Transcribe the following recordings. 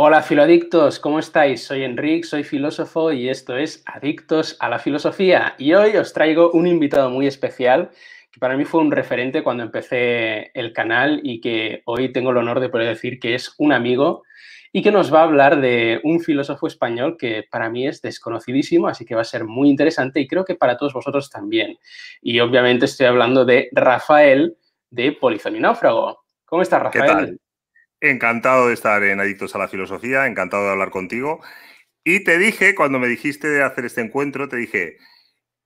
Hola filoadictos, ¿cómo estáis? Soy Enrique, soy filósofo y esto es Adictos a la Filosofía. Y hoy os traigo un invitado muy especial que para mí fue un referente cuando empecé el canal y que hoy tengo el honor de poder decir que es un amigo y que nos va a hablar de un filósofo español que para mí es desconocidísimo, así que va a ser muy interesante y creo que para todos vosotros también. Y obviamente estoy hablando de Rafael de Polizón Náufrago. ¿Cómo estás, Rafael? Encantado de estar en Adictos a la Filosofía, encantado de hablar contigo. Y te dije, cuando me dijiste de hacer este encuentro, te dije,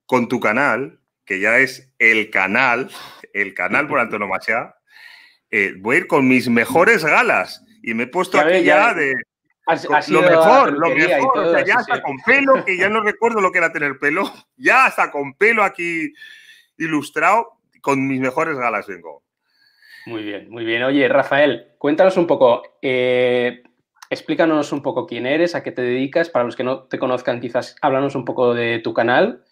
con tu canal, que ya es el canal, el canal por antonomasia, eh, voy a ir con mis mejores galas. Y me he puesto aquí ya, de... lo mejor, lo mejor. ya hasta con pelo, que ya no recuerdo lo que era tener pelo, ya hasta con pelo aquí ilustrado, con mis mejores galas vengo. Muy bien, muy bien. Oye, Rafael, cuéntanos un poco, eh, explícanos un poco quién eres, a qué te dedicas, para los que no te conozcan quizás, háblanos un poco de tu canal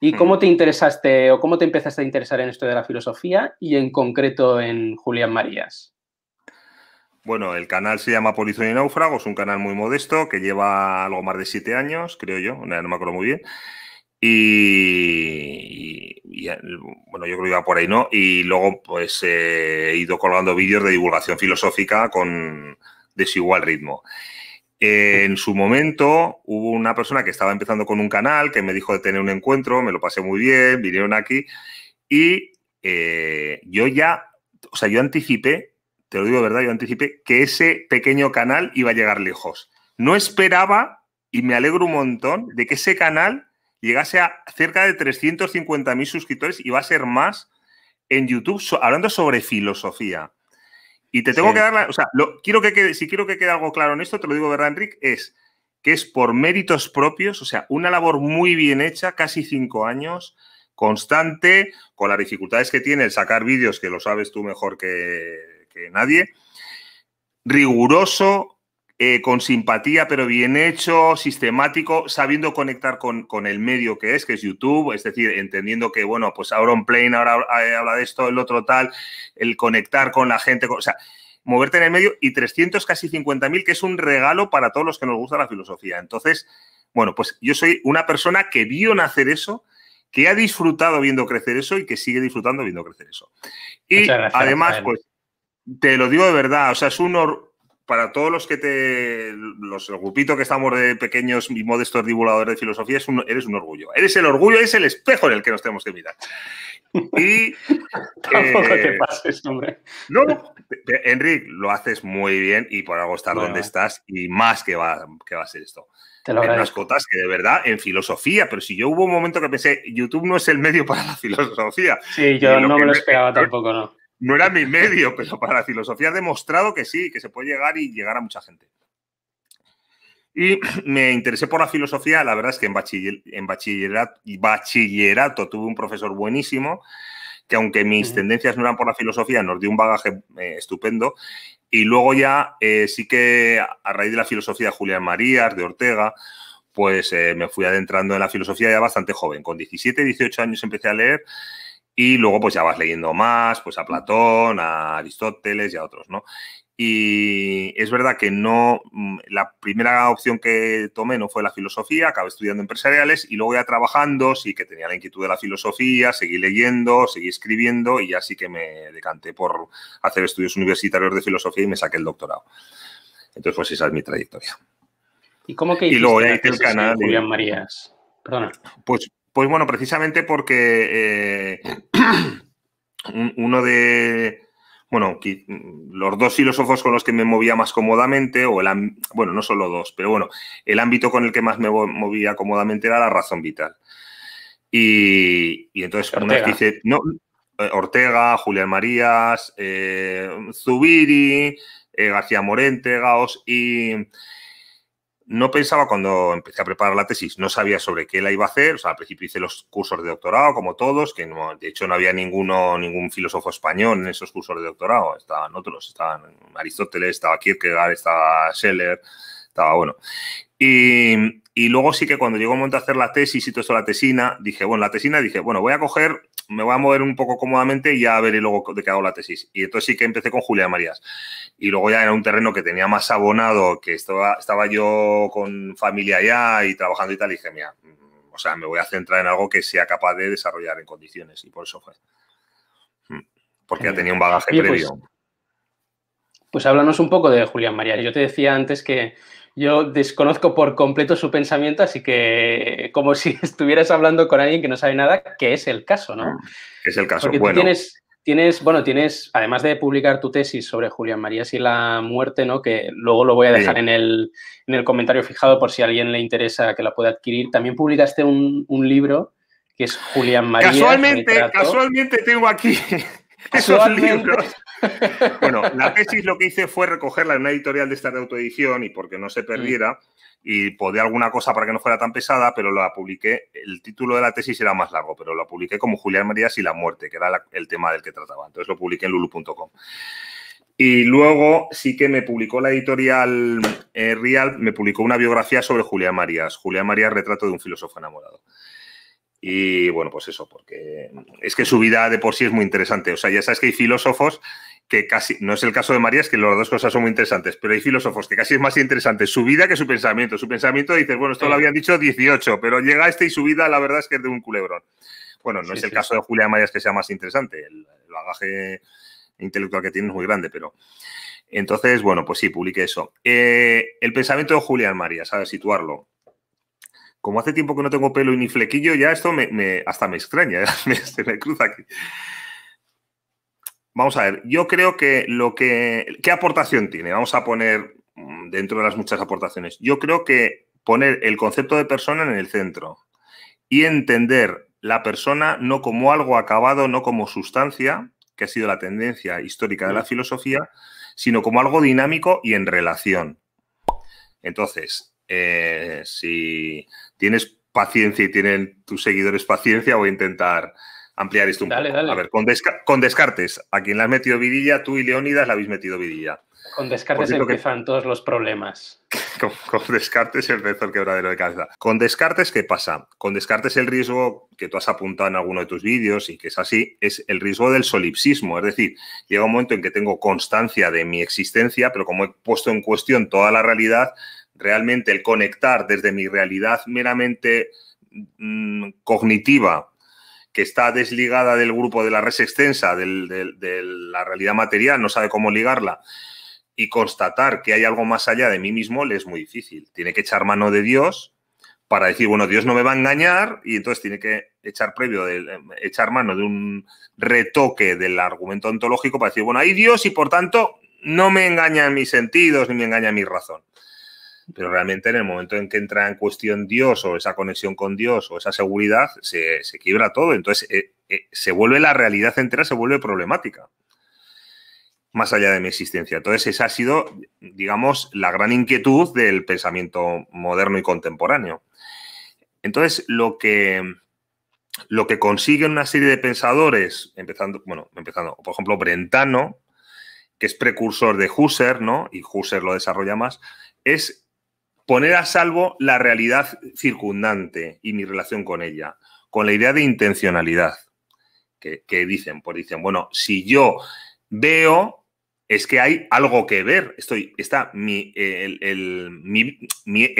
y mm. cómo te interesaste o cómo te empezaste a interesar en esto de la filosofía y en concreto en Julián Marías. Bueno, el canal se llama Polizón y Náufrago, es un canal muy modesto que lleva algo más de siete años, creo yo, no me acuerdo muy bien. Y, bueno, yo creo que iba por ahí, ¿no? Y luego, pues eh, he ido colgando vídeos de divulgación filosófica con desigual ritmo. en su momento hubo una persona que estaba empezando con un canal que me dijo de tener un encuentro, me lo pasé muy bien, vinieron aquí y eh, yo ya, o sea, yo anticipé, te lo digo verdad, yo anticipé que ese pequeño canal iba a llegar lejos. No esperaba y me alegro un montón de que ese canal llegase a cerca de 350.000 suscriptores y va a ser más en YouTube hablando sobre filosofía. Y te tengo que dar la, o sea, quiero que si quiero que quede algo claro en esto, te lo digo, ¿verdad, Enric? Es que es por méritos propios, o sea, una labor muy bien hecha, casi cinco años, constante, con las dificultades que tiene el sacar vídeos, que lo sabes tú mejor que nadie, riguroso, eh, con simpatía, pero bien hecho, sistemático, sabiendo conectar con, el medio que es, que es YouTube, es decir, entendiendo que, bueno, pues ahora en plane, ahora eh, habla de esto, el otro tal, el conectar con la gente, o sea, moverte en el medio y 300, casi 50.000, que es un regalo para todos los que nos gusta la filosofía. Entonces, bueno, pues yo soy una persona que vio nacer eso, que ha disfrutado viendo crecer eso y que sigue disfrutando viendo crecer eso. Y además, pues, te lo digo de verdad, o sea, es un, para todos los que te. Los, grupitos que estamos de pequeños y modestos divulgadores de filosofía, es eres un orgullo. Eres el orgullo, es el espejo en el que nos tenemos que mirar. Y. Tampoco te eh, pases, hombre. No, no. Enric, lo haces muy bien y por algo estar donde estás y más que va, que va a ser esto. Te lo en unas cotas que de verdad, en filosofía, pero si yo hubo un momento que pensé, YouTube no es el medio para la filosofía. Sí, yo no me lo esperaba tampoco, ¿no? no era mi medio, pero para la filosofía ha demostrado que sí, que se puede llegar y llegar a mucha gente. Y me interesé por la filosofía, la verdad es que en, bachillerato, tuve un profesor buenísimo que aunque mis tendencias no eran por la filosofía, nos dio un bagaje eh, estupendo. Y luego ya eh, sí que a raíz de la filosofía de Julián Marías, de Ortega, pues eh, me fui adentrando en la filosofía ya bastante joven. Con 17, 18 años empecé a leer y luego pues ya vas leyendo más, pues a Platón, a Aristóteles y a otros, ¿no? Y es verdad que no, mm, la primera opción que tomé no fue la filosofía, acabé estudiando empresariales y luego ya trabajando, sí que tenía la inquietud de la filosofía, seguí leyendo, seguí escribiendo y ya sí que me decanté por hacer estudios universitarios de filosofía y me saqué el doctorado. Entonces, pues esa es mi trayectoria. ¿Y cómo que y luego el canal. Julián Marías. Perdona. Pues pues bueno, precisamente porque eh, uno de, bueno, los dos filósofos con los que me movía más cómodamente, o el, bueno, no solo dos, pero bueno, el ámbito con el que más me movía cómodamente era la razón vital. Y, entonces, Ortega. Eh, Ortega, Julián Marías, eh, Zubiri, García Morente, Gaos, y, no pensaba cuando empecé a preparar la tesis, no sabía sobre qué la iba a hacer. O sea, al principio hice los cursos de doctorado, como todos, que de hecho no había ninguno, ningún filósofo español en esos cursos de doctorado. Estaban otros, estaban Aristóteles, estaba Kierkegaard, estaba Scheller, estaba bueno. Y, y luego sí que cuando llegó el momento de hacer la tesis y todo esto, la tesina, dije, bueno, la tesina, dije, bueno, voy a coger, me voy a mover un poco cómodamente y ya veré luego de qué hago la tesis. Y entonces sí que empecé con Julia Marías. Y luego ya era un terreno que tenía más abonado, que estaba, estaba yo con familia ya y trabajando y tal, y dije, mira, mm, o sea, me voy a centrar en algo que sea capaz de desarrollar en condiciones. Y por eso fue. Mm, porque ya tenía un bagaje pues, previo. Pues, pues háblanos un poco de Julián Marías. Yo te decía antes que yo desconozco por completo su pensamiento, así que como si estuvieras hablando con alguien que no sabe nada, que es el caso, ¿no? Es el caso, bueno. tienes, tienes, bueno, tienes, además de publicar tu tesis sobre Julián María y la muerte, ¿no? Que luego lo voy a dejar en, el, en el comentario fijado por si a alguien le interesa que la pueda adquirir. También publicaste un, libro que es Julián María. Casualmente, casualmente tengo aquí esos bueno, la tesis lo que hice fue recogerla en una editorial de esta de autoedición y porque no se mm. perdiera y podía alguna cosa para que no fuera tan pesada, pero la publiqué, el título de la tesis era más largo, pero la publiqué como Julián Marías y la muerte, que era el tema del que trataba. Entonces lo publiqué en lulu.com. Y luego sí que me publicó la editorial eh, Real, me publicó una biografía sobre Julián Marías, Julián Marías, retrato de un filósofo enamorado. Y bueno, pues eso, porque es que su vida de por sí es muy interesante. O sea, ya sabes que hay filósofos que casi, no es el caso de María, es que las dos cosas son muy interesantes, pero hay filósofos que casi es más interesante su vida que su pensamiento. Su pensamiento dices, bueno, esto lo habían dicho 18, pero llega este y su vida la verdad es que es de un culebrón. Bueno, no es el caso de Julia Marías que sea más interesante, el, bagaje intelectual que tiene es muy grande, pero... Entonces, bueno, pues sí, publique eso. Eh, el pensamiento de Julián María, ¿sabes? Situarlo. Como hace tiempo que no tengo pelo ni flequillo, ya esto me, hasta me extraña, se me cruza aquí. Vamos a ver, yo creo que lo que. ¿Qué aportación tiene? Vamos a poner mm, dentro de las muchas aportaciones. Yo creo que poner el concepto de persona en el centro y entender la persona no como algo acabado, no como sustancia, que ha sido la tendencia histórica de la mm. filosofía, sino como algo dinámico y en relación. Entonces, eh, si tienes paciencia y tienen tus seguidores paciencia, voy a intentar ampliar esto A ver, con, Descartes, a quien le has metido vidilla, tú y Leónidas la habéis metido vidilla. Con Descartes empiezan todos los problemas. con, Descartes empezó el quebradero de cabeza. Con Descartes, ¿qué pasa? Con Descartes el riesgo que tú has apuntado en alguno de tus vídeos y que es así, es el riesgo del solipsismo. Es decir, llega un momento en que tengo constancia de mi existencia, pero como he puesto en cuestión toda la realidad, realmente el conectar desde mi realidad meramente mm, cognitiva que está desligada del grupo de la res extensa, de la realidad material, no sabe cómo ligarla, y constatar que hay algo más allá de mí mismo, le es muy difícil. Tiene que echar mano de Dios para decir, bueno, Dios no me va a engañar, y entonces tiene que echar previo, de, eh, echar mano de un retoque del argumento ontológico para decir, bueno, hay Dios y por tanto no me engañan mis sentidos ni me engaña mi razón pero realmente en el momento en que entra en cuestión Dios o esa conexión con Dios o esa seguridad, se, se quiebra todo. Entonces, eh, eh, se vuelve la realidad entera, se vuelve problemática, más allá de mi existencia. Entonces, esa ha sido, digamos, la gran inquietud del pensamiento moderno y contemporáneo. Entonces, lo que, lo que consiguen una serie de pensadores, empezando, bueno, empezando, por ejemplo, Brentano, que es precursor de Husserl, ¿no? Y Husserl lo desarrolla más, es poner a salvo la realidad circundante y mi relación con ella, con la idea de intencionalidad, que, dicen, pues dicen, bueno, si yo veo, es que hay algo que ver, estoy, está mi, el,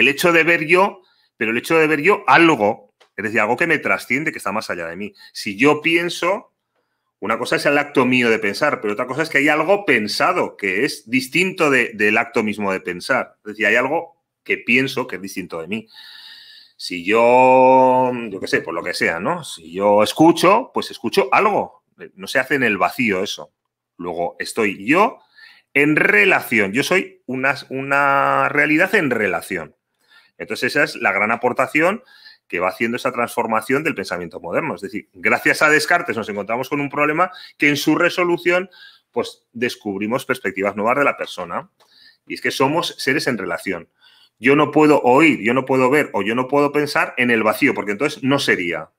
hecho de ver yo, pero el hecho de ver yo algo, es decir, algo que me trasciende, que está más allá de mí. Si yo pienso, una cosa es el acto mío de pensar, pero otra cosa es que hay algo pensado que es distinto del acto mismo de pensar. Es decir, hay algo que pienso que es distinto de mí. Si yo, yo qué sé, por lo que sea, ¿no? Si yo escucho, pues escucho algo. No se hace en el vacío eso. Luego estoy yo en relación. Yo soy una, una realidad en relación. Entonces esa es la gran aportación que va haciendo esa transformación del pensamiento moderno. Es decir, gracias a Descartes nos encontramos con un problema que en su resolución pues descubrimos perspectivas nuevas de la persona. Y es que somos seres en relación yo no puedo oír, yo no puedo ver o yo no puedo pensar en el vacío, porque entonces no sería,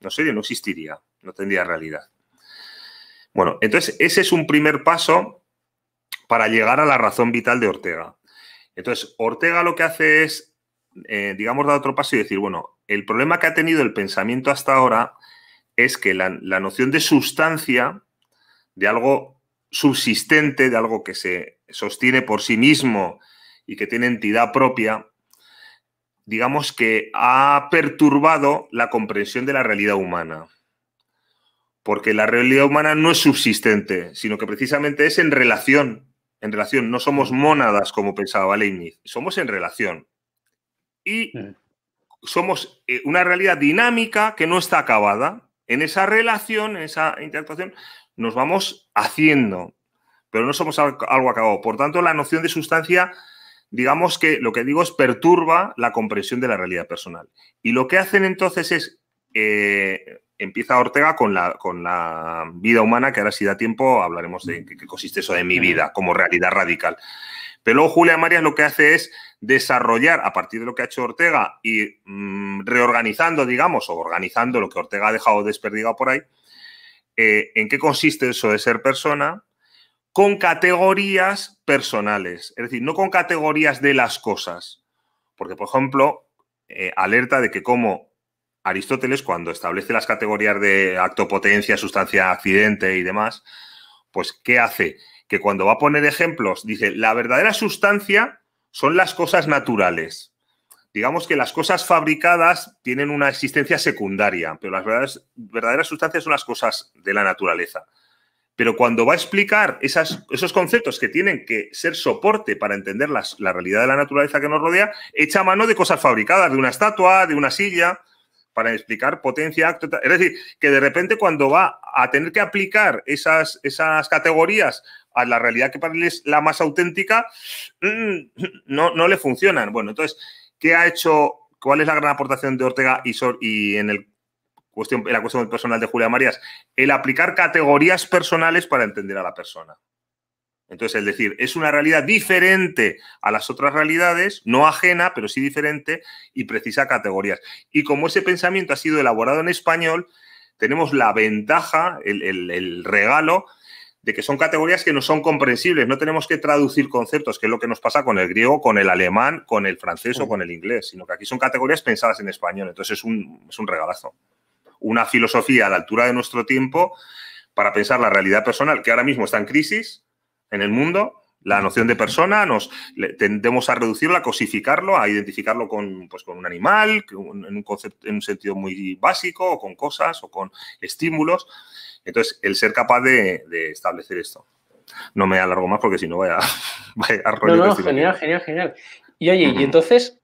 no sería, no existiría, no tendría realidad. Bueno, entonces ese es un primer paso para llegar a la razón vital de Ortega. Entonces, Ortega lo que hace es, eh, digamos, dar otro paso y decir, bueno, el problema que ha tenido el pensamiento hasta ahora es que la, la noción de sustancia, de algo subsistente, de algo que se sostiene por sí mismo y que tiene entidad propia, digamos que ha perturbado la comprensión de la realidad humana. Porque la realidad humana no es subsistente, sino que precisamente es en relación. En relación, no somos mónadas como pensaba Leibniz, somos en relación. Y mm. somos eh, una realidad dinámica que no está acabada. En esa relación, en esa interactuación, nos vamos haciendo, pero no somos algo acabado. Por tanto, la noción de sustancia digamos que lo que digo es perturba la comprensión de la realidad personal. Y lo que hacen entonces es, eh, empieza Ortega con la, vida humana, que ahora si da tiempo hablaremos de qué consiste eso de mi vida como realidad radical. Pero luego Julia Marias lo que hace es desarrollar a partir de lo que ha hecho Ortega y mm, reorganizando, digamos, o organizando lo que Ortega ha dejado desperdigado por ahí, eh, en qué consiste eso de ser persona, con categorías personales, es decir, no con categorías de las cosas. Porque, por ejemplo, eh, alerta de que como Aristóteles, cuando establece las categorías de acto, potencia, sustancia, accidente y demás, pues, ¿qué hace? Que cuando va a poner ejemplos, dice, la verdadera sustancia son las cosas naturales. Digamos que las cosas fabricadas tienen una existencia secundaria, pero las verdaderas sustancias son las cosas de la naturaleza. Pero cuando va a explicar esos conceptos que tienen que ser soporte para entender la realidad de la naturaleza que nos rodea, echa mano de cosas fabricadas, de una estatua, de una silla, para explicar potencia, acto. Es decir, que de repente cuando va a tener que aplicar esas, esas categorías a la realidad que para él es la más auténtica, mm, no, no le funcionan. Bueno, entonces, ¿qué ha hecho? ¿Cuál es la gran aportación de Ortega y, Sor y en el la cuestión personal de Julia Marías, el aplicar categorías personales para entender a la persona. Entonces, es decir, es una realidad diferente a las otras realidades, no ajena, pero sí diferente y precisa categorías. Y como ese pensamiento ha sido elaborado en español, tenemos la ventaja, el, regalo de que son categorías que no son comprensibles, no tenemos que traducir conceptos, que es lo que nos pasa con el griego, con el alemán, con el francés o con el inglés, sino que aquí son categorías pensadas en español, entonces es un regalazo una filosofía a la altura de nuestro tiempo para pensar la realidad personal, que ahora mismo está en crisis en el mundo, la noción de persona, nos tendemos a reducirla, a cosificarlo, a identificarlo con, pues, un animal, en un, en un sentido muy básico, o con cosas, o con estímulos. Entonces, el ser capaz de, establecer esto. No me alargo más porque si no vaya, a... No, genial, genial, genial. Y oye, y entonces,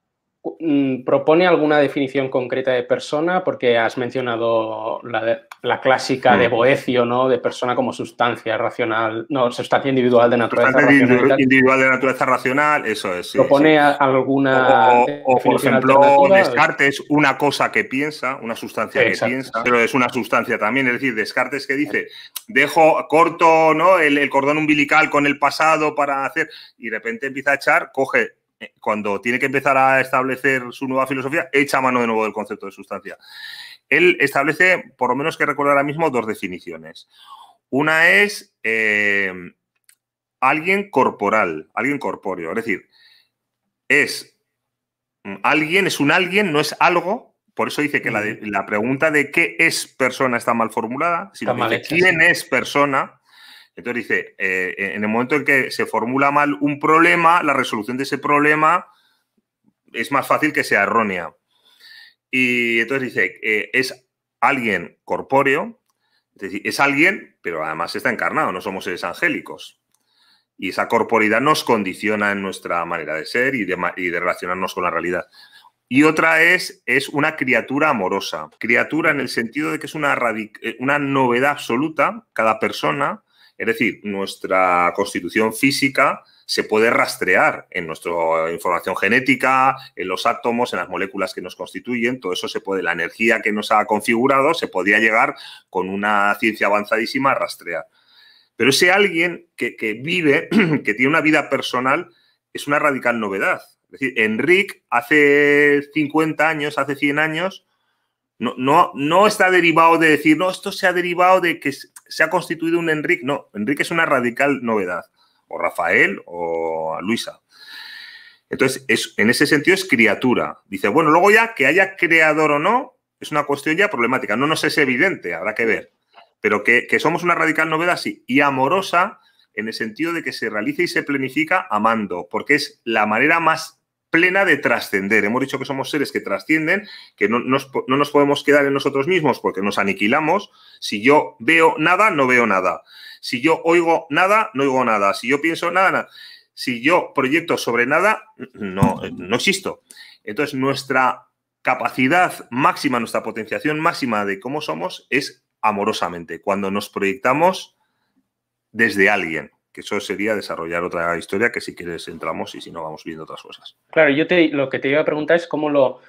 Mm, propone alguna definición concreta de persona, porque has mencionado la, clásica de mm. Boecio, ¿no? De persona como sustancia racional, no, sustancia individual de naturaleza Individual de naturaleza racional, eso es. propone alguna. por ejemplo, Descartes, una cosa que piensa, una sustancia que piensa, pero es una sustancia también. Es decir, Descartes que dice, dejo corto, ¿no? El, el cordón umbilical con el pasado para hacer. Y de repente empieza a echar, coge eh, cuando tiene que empezar a establecer su nueva filosofía, echa mano de nuevo del concepto de sustancia. Él establece, por lo menos que recuerdo ahora mismo, dos definiciones. Una es eh, alguien corporal, alguien corpóreo, es decir, es mm, alguien, es un alguien, no es algo. Por eso dice que la, pregunta de qué es persona está mal formulada, sino mal quién es persona entonces dice, eh, en el momento en que se formula mal un problema, la resolución de ese problema es más fácil que sea errónea. Y entonces dice, eh, es alguien corpóreo, es decir, es alguien, pero además está encarnado, no somos seres angélicos. Y esa corporidad nos condiciona en nuestra manera de ser y de, relacionarnos con la realidad. Y otra es, es una criatura amorosa. Criatura en el sentido de que es una, eh, una novedad absoluta, cada persona, es decir, nuestra constitución física se puede rastrear en nuestra información genética, en los átomos, en las moléculas que nos constituyen, todo eso se puede, la energía que nos ha configurado se podría llegar con una ciencia avanzadísima a rastrear. Pero ese alguien que, vive, que tiene una vida personal, es una radical novedad. Es decir, Enric hace 50 años, hace 100 años, no, no, no está derivado de decir, no, esto se ha derivado de que se ha constituido un Enrique. No, Enrique es una radical novedad, o Rafael o Luisa. Entonces, en ese sentido es criatura. Dice, bueno, luego ya que haya creador o no, es una cuestión ya problemática. No nos es evidente, habrá que ver. Pero que, que somos una radical novedad, sí. Y amorosa, en el sentido de que se realiza y se planifica amando, porque es la manera más plena de trascender. Hemos dicho que somos seres que trascienden, que no nos, podemos quedar en nosotros mismos porque nos aniquilamos. Si yo veo nada, no veo nada. Si yo oigo nada, no oigo nada. Si yo pienso nada, nada. Si yo proyecto sobre nada, no, eh, no existo. Entonces, nuestra capacidad máxima, nuestra potenciación máxima de cómo somos es amorosamente, cuando nos proyectamos desde alguien que eso sería desarrollar otra historia que si quieres entramos y si no vamos viendo otras cosas. Claro, yo te, lo que te iba a preguntar es cómo lo...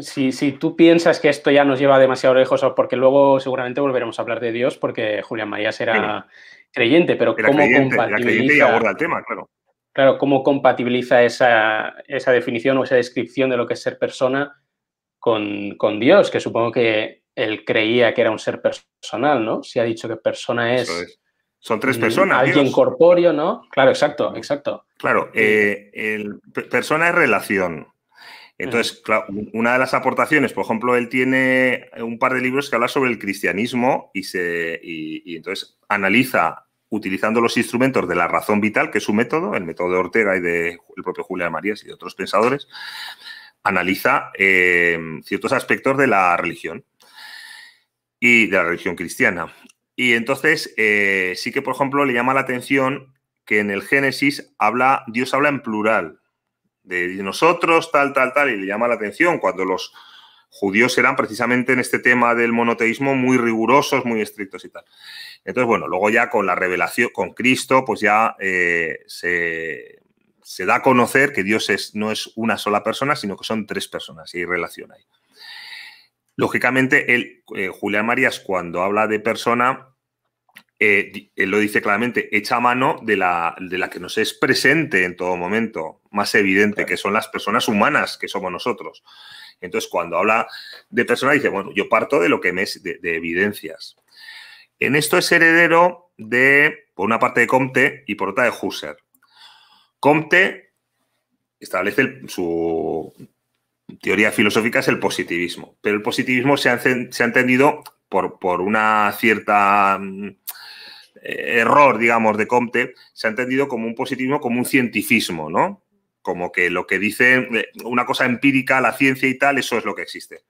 Si, tú piensas que esto ya nos lleva demasiado lejos, porque luego seguramente volveremos a hablar de Dios, porque Julián Marías era creyente, pero ¿cómo compatibiliza... el tema, claro. Claro, ¿cómo compatibiliza esa, definición o esa descripción de lo que es ser persona con, con Dios? Que supongo que él creía que era un ser personal, ¿no? Si ha dicho que persona es son tres personas. Alguien corpóreo, ¿no? Claro, exacto, exacto. Claro, eh, el, persona es relación. Entonces, una de las aportaciones, por ejemplo, él tiene un par de libros que habla sobre el cristianismo y, se, y, entonces analiza utilizando los instrumentos de la razón vital, que es su método, el método de Ortega y de el propio Julián Marías y de otros pensadores, analiza eh, ciertos aspectos de la religión y de la religión cristiana. Y entonces eh, sí que, por ejemplo, le llama la atención que en el Génesis habla, Dios habla en plural, de nosotros, tal, tal, tal, y le llama la atención cuando los judíos eran precisamente en este tema del monoteísmo muy rigurosos, muy estrictos y tal. Entonces, bueno, luego ya con la revelación, con Cristo, pues ya eh, se, da a conocer que Dios es, no es una sola persona, sino que son tres personas y hay relación ahí. Lógicamente, el eh, Julián Marías, cuando habla de persona, eh, él lo dice claramente, echa mano de la, que nos es presente en todo momento, más evidente, que son las personas humanas que somos nosotros. Entonces, cuando habla de personas, dice, bueno, yo parto de lo que me es de, evidencias. En esto es heredero de, por una parte de Comte y por otra de Husserl. Comte establece su teoría filosófica es el positivismo, pero el positivismo se ha, se ha entendido por, por una cierta mm, eh, error, digamos, de Comte, se ha entendido como un positivismo, como un cientifismo, ¿no? Como que lo que dice eh, una cosa empírica, la ciencia y tal, eso es lo que existe.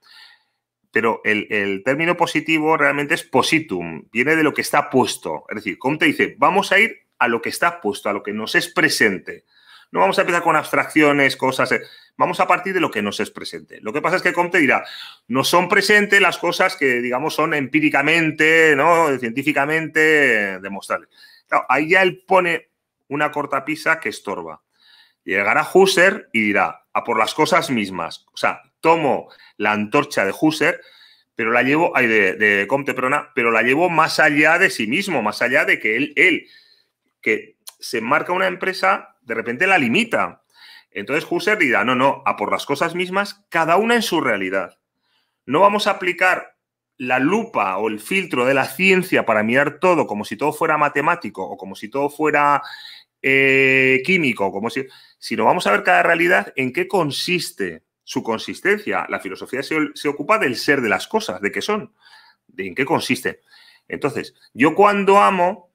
Pero el, el término positivo realmente es positum, viene de lo que está puesto. Es decir, Comte dice, vamos a ir a lo que está puesto, a lo que nos es presente. No vamos a empezar con abstracciones, cosas. Eh, Vamos a partir de lo que nos es presente. Lo que pasa es que Comte dirá, no son presentes las cosas que, digamos, son empíricamente, ¿no? científicamente demostrables. ahí ya él pone una cortapisa que estorba. Llegará Husser y dirá, a por las cosas mismas. O sea, tomo la antorcha de Husser, pero la llevo, de, Comte, pero la llevo más allá de sí mismo, más allá de que él, él, que se marca una empresa, de repente la limita. Entonces Husserl dirá, no, no, a por las cosas mismas, cada una en su realidad. No vamos a aplicar la lupa o el filtro de la ciencia para mirar todo como si todo fuera matemático o como si todo fuera eh, químico, como si, sino vamos a ver cada realidad en qué consiste su consistencia. La filosofía se, se ocupa del ser de las cosas, de qué son, de en qué consiste Entonces, yo cuando amo,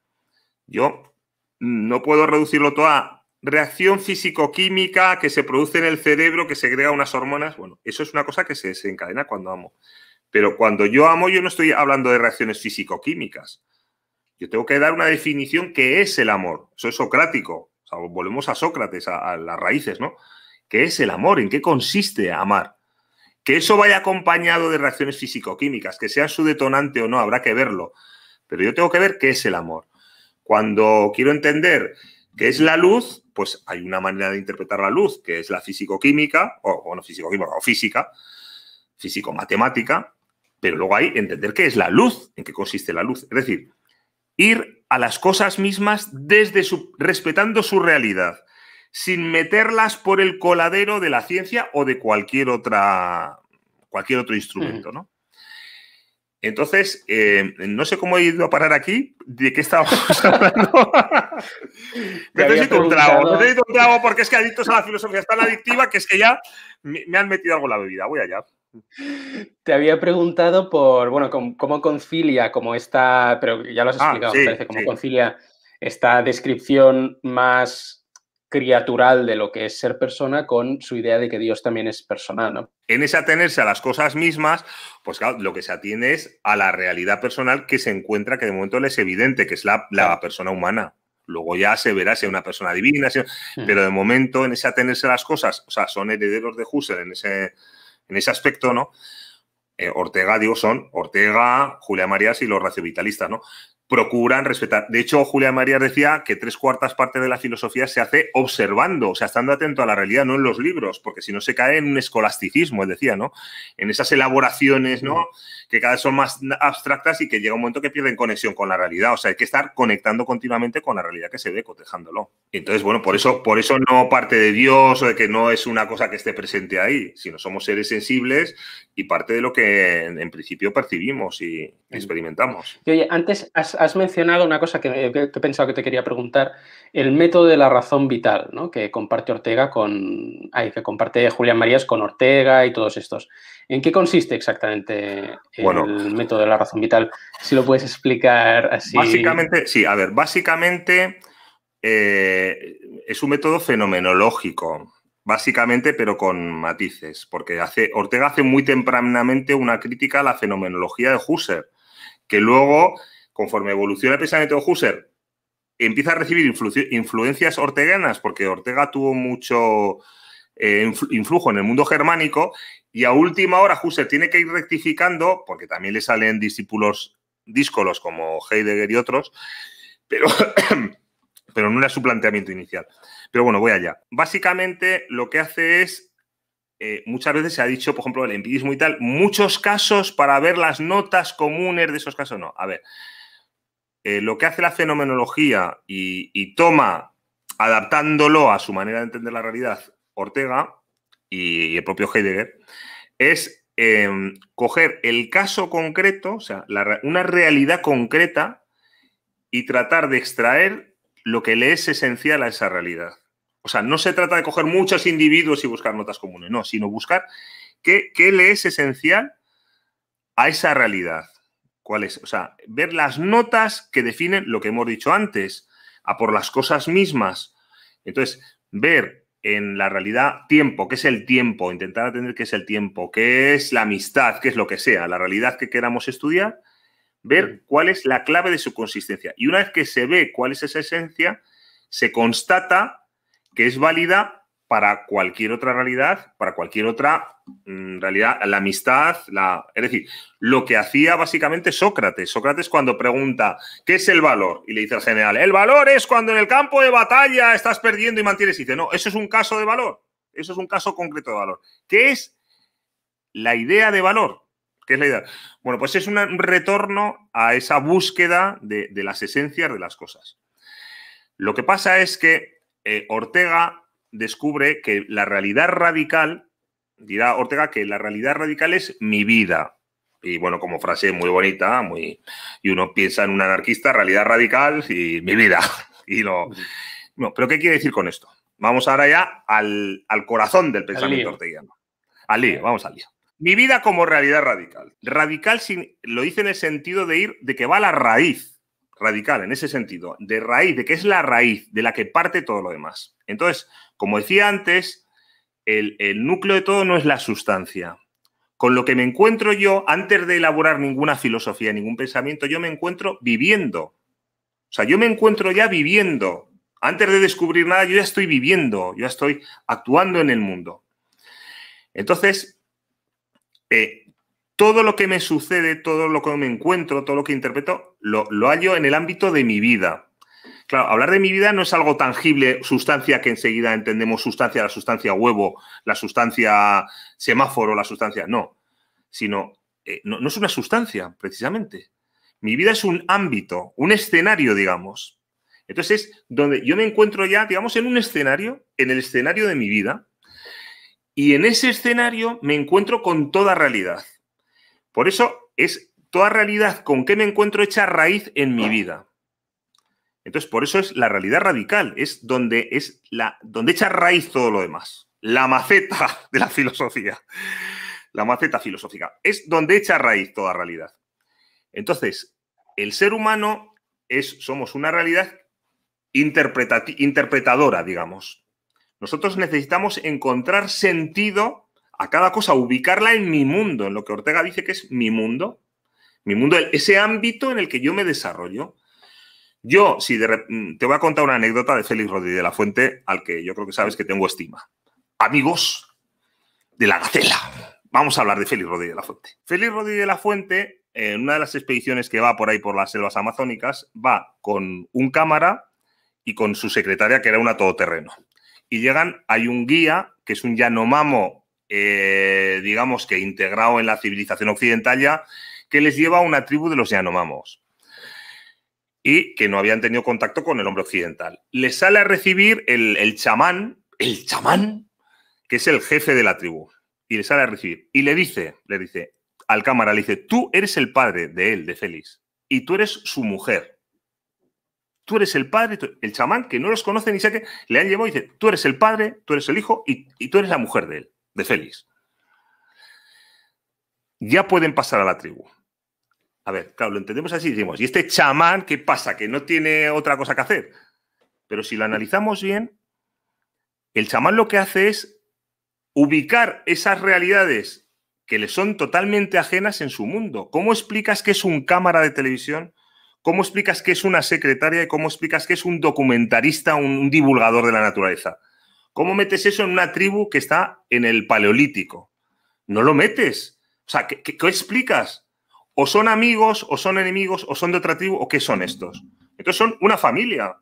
yo no puedo reducirlo todo a reacción físico-química que se produce en el cerebro, que segrega unas hormonas. Bueno, eso es una cosa que se desencadena cuando amo. Pero cuando yo amo, yo no estoy hablando de reacciones físico-químicas. Yo tengo que dar una definición que es el amor. Eso es socrático. volvemos a Sócrates, a, las raíces, ¿no? ¿Qué es el amor? ¿En qué consiste amar? Que eso vaya acompañado de reacciones físico-químicas, que sea su detonante o no, habrá que verlo. Pero yo tengo que ver qué es el amor. Cuando quiero entender qué es la luz, pues hay una manera de interpretar la luz, que es la físico-química, o, bueno físico-química, o física, físico-matemática, pero luego hay entender qué es la luz, en qué consiste la luz. Es decir, ir a las cosas mismas desde su, respetando su realidad, sin meterlas por el coladero de la ciencia o de cualquier otra cualquier otro instrumento, mm. ¿no? Entonces, eh, no sé cómo he ido a parar aquí, de qué estábamos hablando. necesito un trago, necesito un trago porque es que adictos a la filosofía es tan adictiva que es que ya me han metido algo en la bebida. Voy allá. Te había preguntado por, bueno, cómo, concilia, como esta, pero ya lo has ah, explicado, parece, cómo concilia esta descripción más criatural de lo que es ser persona con su idea de que Dios también es persona. ¿no? En ese atenerse a las cosas mismas, pues claro, lo que se atiene es a la realidad personal que se encuentra, que de momento le es evidente, que es la, persona humana. Luego ya se verá si es una persona divina, mm. pero de momento en ese atenerse a las cosas, o sea, son herederos de Husserl en ese, en ese aspecto, ¿no? Eh, Ortega, Dios, son Ortega, Julia Marías y los raciovitalistas, ¿no? procuran respetar. De hecho, Julia María decía que tres cuartas partes de la filosofía se hace observando, o sea, estando atento a la realidad, no en los libros, porque si no se cae en un escolasticismo, él decía, ¿no? En esas elaboraciones, ¿no? que cada vez son más abstractas y que llega un momento que pierden conexión con la realidad. O sea, hay que estar conectando continuamente con la realidad que se ve, cotejándolo. Entonces, bueno, por eso, por eso no parte de Dios o de que no es una cosa que esté presente ahí, sino somos seres sensibles y parte de lo que en, principio percibimos y mm. experimentamos. oye, antes has, mencionado una cosa que, he pensado que te quería preguntar, el método de la razón vital, ¿no? Que comparte Ortega con. que comparte Julián Marías con Ortega y todos estos. ¿En qué consiste exactamente eh, el método de la razón vital? Si lo puedes explicar así. Básicamente, sí, a ver, básicamente eh, es un método fenomenológico, básicamente, pero con matices, porque hace, Ortega hace muy tempranamente una crítica a la fenomenología de Husserl, que luego, conforme evoluciona el pensamiento de Husserl, empieza a recibir influencias orteganas, porque Ortega tuvo mucho eh, influjo en el mundo germánico y a última hora, Husserl tiene que ir rectificando, porque también le salen discípulos díscolos como Heidegger y otros, pero, pero no era su planteamiento inicial. Pero bueno, voy allá. Básicamente lo que hace es, eh, muchas veces se ha dicho, por ejemplo, el empirismo y tal, muchos casos para ver las notas comunes de esos casos. No, a ver, eh, lo que hace la fenomenología y toma, adaptándolo a su manera de entender la realidad, Ortega, y, el propio Heidegger, es em, coger el caso concreto, o sea, una realidad concreta y tratar de extraer lo que le es esencial a esa realidad. O sea, no se trata de coger muchos individuos y buscar notas comunes, no, sino buscar qué, le es esencial a esa realidad. ¿Cuál es? O sea, ver las notas que definen lo que hemos dicho antes, a por las cosas mismas. Entonces, ver en la realidad tiempo, qué es el tiempo, intentar atender qué es el tiempo, qué es la amistad, qué es lo que sea, la realidad que queramos estudiar, ver cuál es la clave de su consistencia. Y una vez que se ve cuál es esa esencia, se constata que es válida para cualquier otra realidad, para cualquier otra mm, realidad, la amistad, la, es decir, lo que hacía básicamente Sócrates. Sócrates cuando pregunta, ¿qué es el valor? Y le dice al general, el valor es cuando en el campo de batalla estás perdiendo y mantienes. Y dice, no, eso es un caso de valor, eso es un caso concreto de valor. ¿Qué es la idea de valor? ¿Qué es la idea? Bueno, pues es un retorno a esa búsqueda de, las esencias de las cosas. Lo que pasa es que eh, Ortega descubre que la realidad radical, dirá Ortega, que la realidad radical es mi vida. Y bueno, como frase muy bonita, muy y uno piensa en un anarquista, realidad radical y mi vida. Y no, pero ¿qué quiere decir con esto? Vamos ahora ya al, al corazón del pensamiento orteguiano. Al lío, vamos al lío. Mi vida como realidad radical. Radical sin, lo dice en el sentido de ir, de que va a la raíz radical en ese sentido, de raíz, de que es la raíz de la que parte todo lo demás. Entonces, como decía antes, el, el, núcleo de todo no es la sustancia. Con lo que me encuentro yo, antes de elaborar ninguna filosofía, ningún pensamiento, yo me encuentro viviendo. O sea, yo me encuentro ya viviendo. Antes de descubrir nada, yo ya estoy viviendo, yo ya estoy actuando en el mundo. Entonces, eh, todo lo que me sucede, todo lo que me encuentro, todo lo que interpreto, lo, hallo en el ámbito de mi vida. Claro, hablar de mi vida no es algo tangible, sustancia que enseguida entendemos sustancia, la sustancia huevo, la sustancia semáforo, la sustancia, no, sino, eh, no, es una sustancia, precisamente. Mi vida es un ámbito, un escenario, digamos. Entonces, donde yo me encuentro ya, digamos, en un escenario, en el escenario de mi vida, y en ese escenario me encuentro con toda realidad por eso es toda realidad con que me encuentro hecha raíz en mi vida. Entonces, por eso es la realidad radical, es donde es la donde echa raíz todo lo demás. La maceta de la filosofía. La maceta filosófica. Es donde echa raíz toda realidad. Entonces, el ser humano es, somos una realidad interpretadora, digamos. Nosotros necesitamos encontrar sentido a cada cosa, ubicarla en mi mundo, en lo que Ortega dice que es mi mundo, mi mundo, ese ámbito en el que yo me desarrollo. Yo, si mm, te voy a contar una anécdota de Félix Rodríguez de la Fuente, al que yo creo que sabes que tengo estima. Amigos de la Gacela. Vamos a hablar de Félix Rodríguez de la Fuente. Félix Rodríguez de la Fuente, en una de las expediciones que va por ahí por las selvas amazónicas, va con un cámara y con su secretaria, que era una todoterreno. Y llegan, hay un guía, que es un llanomamo eh, digamos que integrado en la civilización occidental ya, que les lleva a una tribu de los Yanomamos y que no habían tenido contacto con el hombre occidental. Les sale a recibir el, chamán, el chamán, que es el jefe de la tribu, y le sale a recibir. Y le dice, le dice al cámara, le dice, tú eres el padre de él, de Félix, y tú eres su mujer. Tú eres el padre, el chamán, que no los conoce ni sé qué, le han llevado y dice, tú eres el padre, tú eres el hijo y tú eres la mujer de él de Félix. Ya pueden pasar a la tribu. A ver, claro, lo entendemos así, decimos, ¿y este chamán qué pasa? Que no tiene otra cosa que hacer. Pero si lo analizamos bien, el chamán lo que hace es ubicar esas realidades que le son totalmente ajenas en su mundo. ¿Cómo explicas que es un cámara de televisión? ¿Cómo explicas que es una secretaria? ¿Y cómo explicas que es un documentarista, un divulgador de la naturaleza? ¿Cómo metes eso en una tribu que está en el Paleolítico? No lo metes. O sea, ¿qué, explicas? ¿O son amigos, o son enemigos, o son de otra tribu, o qué son estos? Entonces son una familia,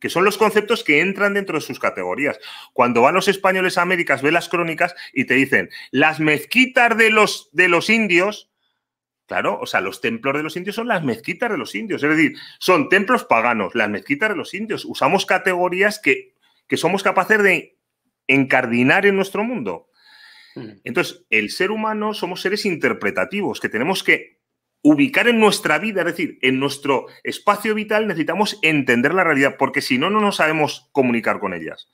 que son los conceptos que entran dentro de sus categorías. Cuando van los españoles a Américas, ve las crónicas y te dicen, las mezquitas de los, de los indios, Claro, o sea, los templos de los indios son las mezquitas de los indios, es decir, son templos paganos, las mezquitas de los indios. Usamos categorías que somos capaces de encardinar en nuestro mundo. Hmm. Entonces, el ser humano somos seres interpretativos que tenemos que ubicar en nuestra vida, es decir, en nuestro espacio vital necesitamos entender la realidad, porque si no, no nos sabemos comunicar con ellas.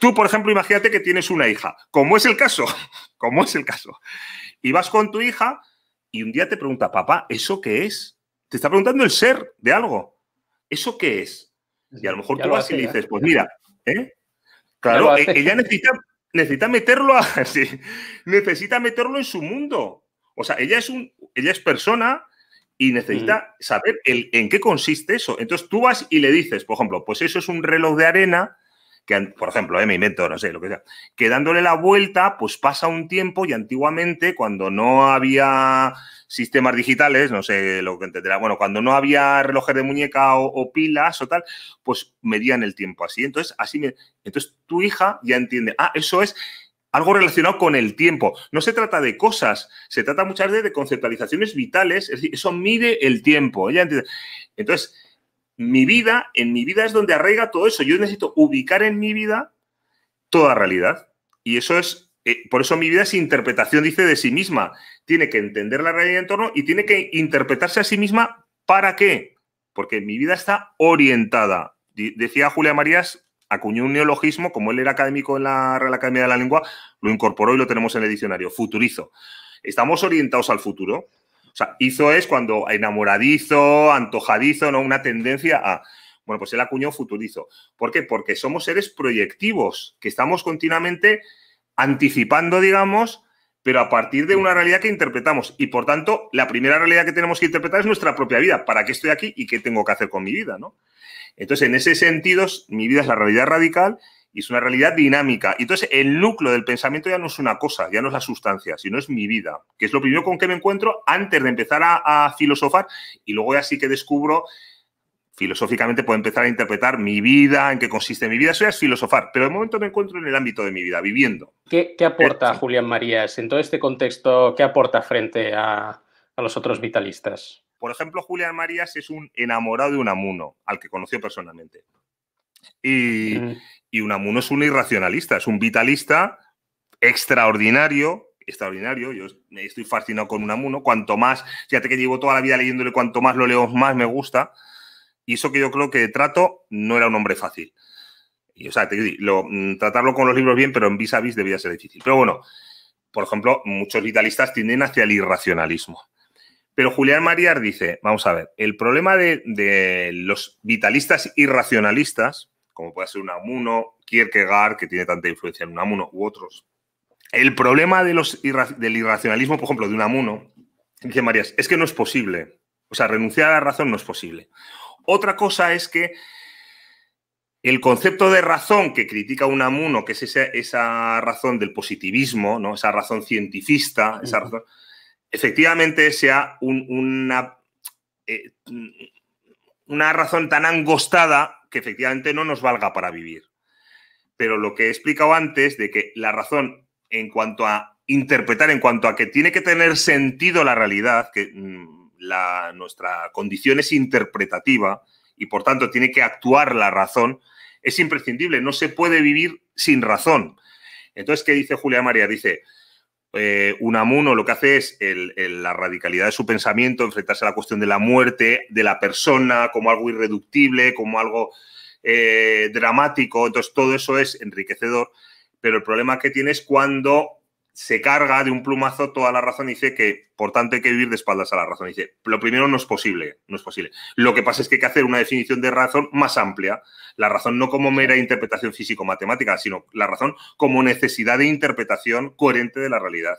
Tú, por ejemplo, imagínate que tienes una hija, como es el caso, como es el caso, y vas con tu hija y un día te pregunta, papá, ¿eso qué es? Te está preguntando el ser de algo. ¿Eso qué es? Y a lo mejor tú vas y le dices, pues mira, ¿eh? Claro, e- ella necesita, necesita meterlo a, necesita meterlo en su mundo. O sea, ella es un, ella es persona y necesita saber el, en qué consiste eso. Entonces tú vas y le dices, por ejemplo, pues eso es un reloj de arena que, por ejemplo, eh, me invento, no sé, lo que sea, que dándole la vuelta, pues pasa un tiempo y antiguamente, cuando no había sistemas digitales, no sé lo que entenderá, bueno, cuando no había relojes de muñeca o, pilas o tal, pues medían el tiempo así. Entonces, así entonces tu hija ya entiende, ah, eso es algo relacionado con el tiempo. No se trata de cosas, se trata muchas veces de conceptualizaciones vitales, es decir, eso mide el tiempo. Ella entiende. Entonces, mi vida, en mi vida es donde arraiga todo eso. Yo necesito ubicar en mi vida toda realidad. Y eso es, eh, por eso mi vida es interpretación, dice, de sí misma. Tiene que entender la realidad en torno y tiene que interpretarse a sí misma. ¿Para qué? Porque mi vida está orientada. decía Julia Marías, acuñó un neologismo, como él era académico en la Real Academia de la Lengua, lo incorporó y lo tenemos en el diccionario, futurizo. Estamos orientados al futuro. O sea, hizo es cuando enamoradizo, antojadizo, ¿no? Una tendencia a... Bueno, pues él acuñó futurizo. ¿Por qué? Porque somos seres proyectivos, que estamos continuamente anticipando, digamos, pero a partir de una realidad que interpretamos. Y por tanto, la primera realidad que tenemos que interpretar es nuestra propia vida. ¿Para qué estoy aquí y qué tengo que hacer con mi vida? ¿no? Entonces, en ese sentido, mi vida es la realidad radical y es una realidad dinámica. Y entonces el núcleo del pensamiento ya no es una cosa, ya no es la sustancia, sino es mi vida, que es lo primero con que me encuentro antes de empezar a, filosofar y luego ya sí que descubro filosóficamente puedo empezar a interpretar mi vida, en qué consiste mi vida, eso ya es filosofar, pero de momento me encuentro en el ámbito de mi vida, viviendo. ¿Qué, aporta eh, Julián Marías en todo este contexto? ¿Qué aporta frente a, los otros vitalistas? Por ejemplo, Julián Marías es un enamorado de un amuno, al que conoció personalmente. Y, mm. Y Unamuno es un irracionalista, es un vitalista extraordinario, extraordinario. Yo me estoy fascinado con Unamuno. Cuanto más, fíjate que llevo toda la vida leyéndole, cuanto más lo leo, más me gusta. Y eso que yo creo que trato no era un hombre fácil. Y, o sea, lo, mm, tratarlo con los libros bien, pero en vis a vis debía ser difícil. Pero bueno, por ejemplo, muchos vitalistas tienden hacia el irracionalismo. Pero Julián Mariar dice, vamos a ver, el problema de los vitalistas irracionalistas como puede ser un Amuno, Kierkegaard, que tiene tanta influencia en un amuno u otros. El problema de los del irracionalismo, por ejemplo, de un amuno dice Marías, es que no es posible. O sea, renunciar a la razón no es posible. Otra cosa es que el concepto de razón que critica un amuno que es esa, razón del positivismo, ¿no? esa razón cientificista, esa razón, efectivamente sea una, eh, una razón tan angostada que efectivamente no nos valga para vivir. Pero lo que he explicado antes de que la razón en cuanto a interpretar, en cuanto a que tiene que tener sentido la realidad, que mm, nuestra condición es interpretativa y por tanto tiene que actuar la razón, es imprescindible. No se puede vivir sin razón. Entonces, ¿qué dice Julia María? Dice, eh, Unamuno lo que hace es la radicalidad de su pensamiento, enfrentarse a la cuestión de la muerte, de la persona, como algo irreductible, como algo eh, dramático. Entonces, todo eso es enriquecedor. Pero el problema que tiene es cuando se carga de un plumazo toda la razón y dice que, por tanto, hay que vivir de espaldas a la razón. dice, lo primero no es posible, no es posible. Lo que pasa es que hay que hacer una definición de razón más amplia. La razón no como mera interpretación físico-matemática, sino la razón como necesidad de interpretación coherente de la realidad.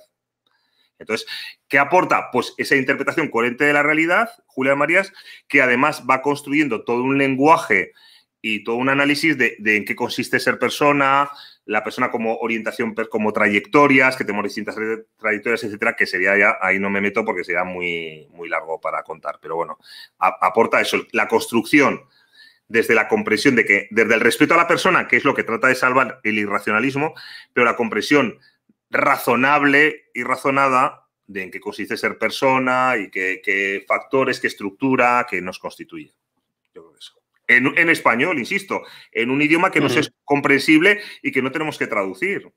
Entonces, ¿qué aporta? Pues esa interpretación coherente de la realidad, Julia Marías, que además va construyendo todo un lenguaje y todo un análisis de, de en qué consiste ser persona, la persona como orientación, pues, como trayectorias, que tenemos distintas trayectorias, etcétera, que sería ya, ahí no me meto porque sería muy, muy largo para contar, pero bueno, aporta eso, la construcción desde la comprensión de que, desde el respeto a la persona, que es lo que trata de salvar el irracionalismo, pero la comprensión razonable y razonada de en qué consiste ser persona y qué, factores, qué estructura que nos constituye. Yo creo que eso en, español, insisto, en un idioma que nos es comprensible y que no tenemos que traducir.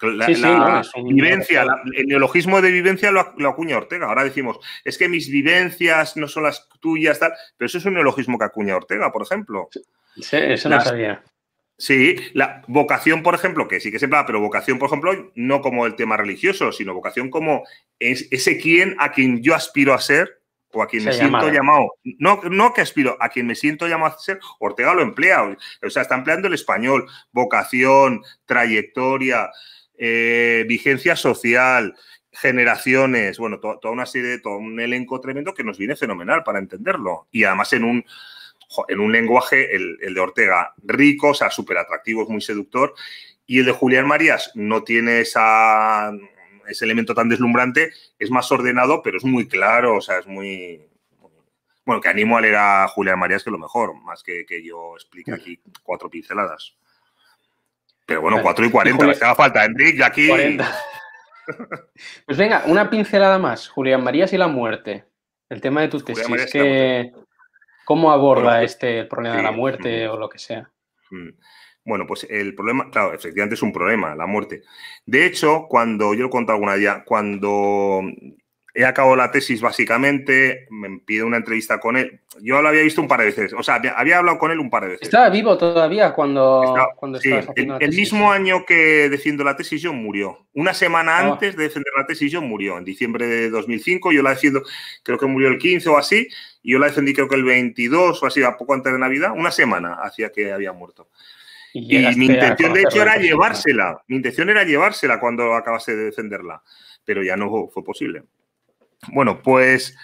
La, sí, vivencia, el neologismo de vivencia lo, acuña Ortega. Ahora decimos, es que mis vivencias no son las tuyas, tal, pero eso es un neologismo que acuña Ortega, por ejemplo. Sí, eso no sabía. Sí, la vocación, por ejemplo, que sí que se pero vocación, por ejemplo, no como el tema religioso, sino vocación como ese quien a quien yo aspiro a ser o a quien me siento llamado, no, no que aspiro, a quien me siento llamado a ser, Ortega lo emplea, o sea, está empleando el español, vocación, trayectoria, eh, vigencia social, generaciones, bueno, toda una serie, todo un elenco tremendo que nos viene fenomenal para entenderlo. Y además en un, en un lenguaje, el, de Ortega, rico, o sea, súper atractivo, es muy seductor, y el de Julián Marías no tiene esa, ese elemento tan deslumbrante es más ordenado, pero es muy claro, o sea, es muy... Bueno, que animo a leer a Julián Marías, que lo mejor, más que, yo explique aquí cuatro pinceladas. Pero bueno, cuatro 4 y 40, les haga falta, ¿eh, Enrique, ya aquí... Pues venga, una pincelada más, Julián Marías y la muerte. El tema de tus tesis, que... ¿Cómo aborda pues, este el problema de la muerte mm. o lo que sea? Mm. Bueno, pues el problema, claro, efectivamente es un problema, la muerte. De hecho, cuando, yo lo he alguna día, cuando he acabado la tesis básicamente, me pide una entrevista con él. Yo lo había visto un par de veces, o sea, había, hablado con él un par de veces. Estaba vivo todavía cuando, sí, el, la tesis. El mismo año que defiendo la tesis, yo murió. Una semana ah. antes de defender la tesis, yo murió, en diciembre de 2005. Yo la defiendo, creo que murió el 15 o así, y yo la defendí creo que el 22 o así, a poco antes de Navidad, una semana hacía que había muerto. Y, mi intención, de hecho, era llevársela. Mi intención era llevársela cuando acabase de defenderla, pero ya no fue posible. Bueno, pues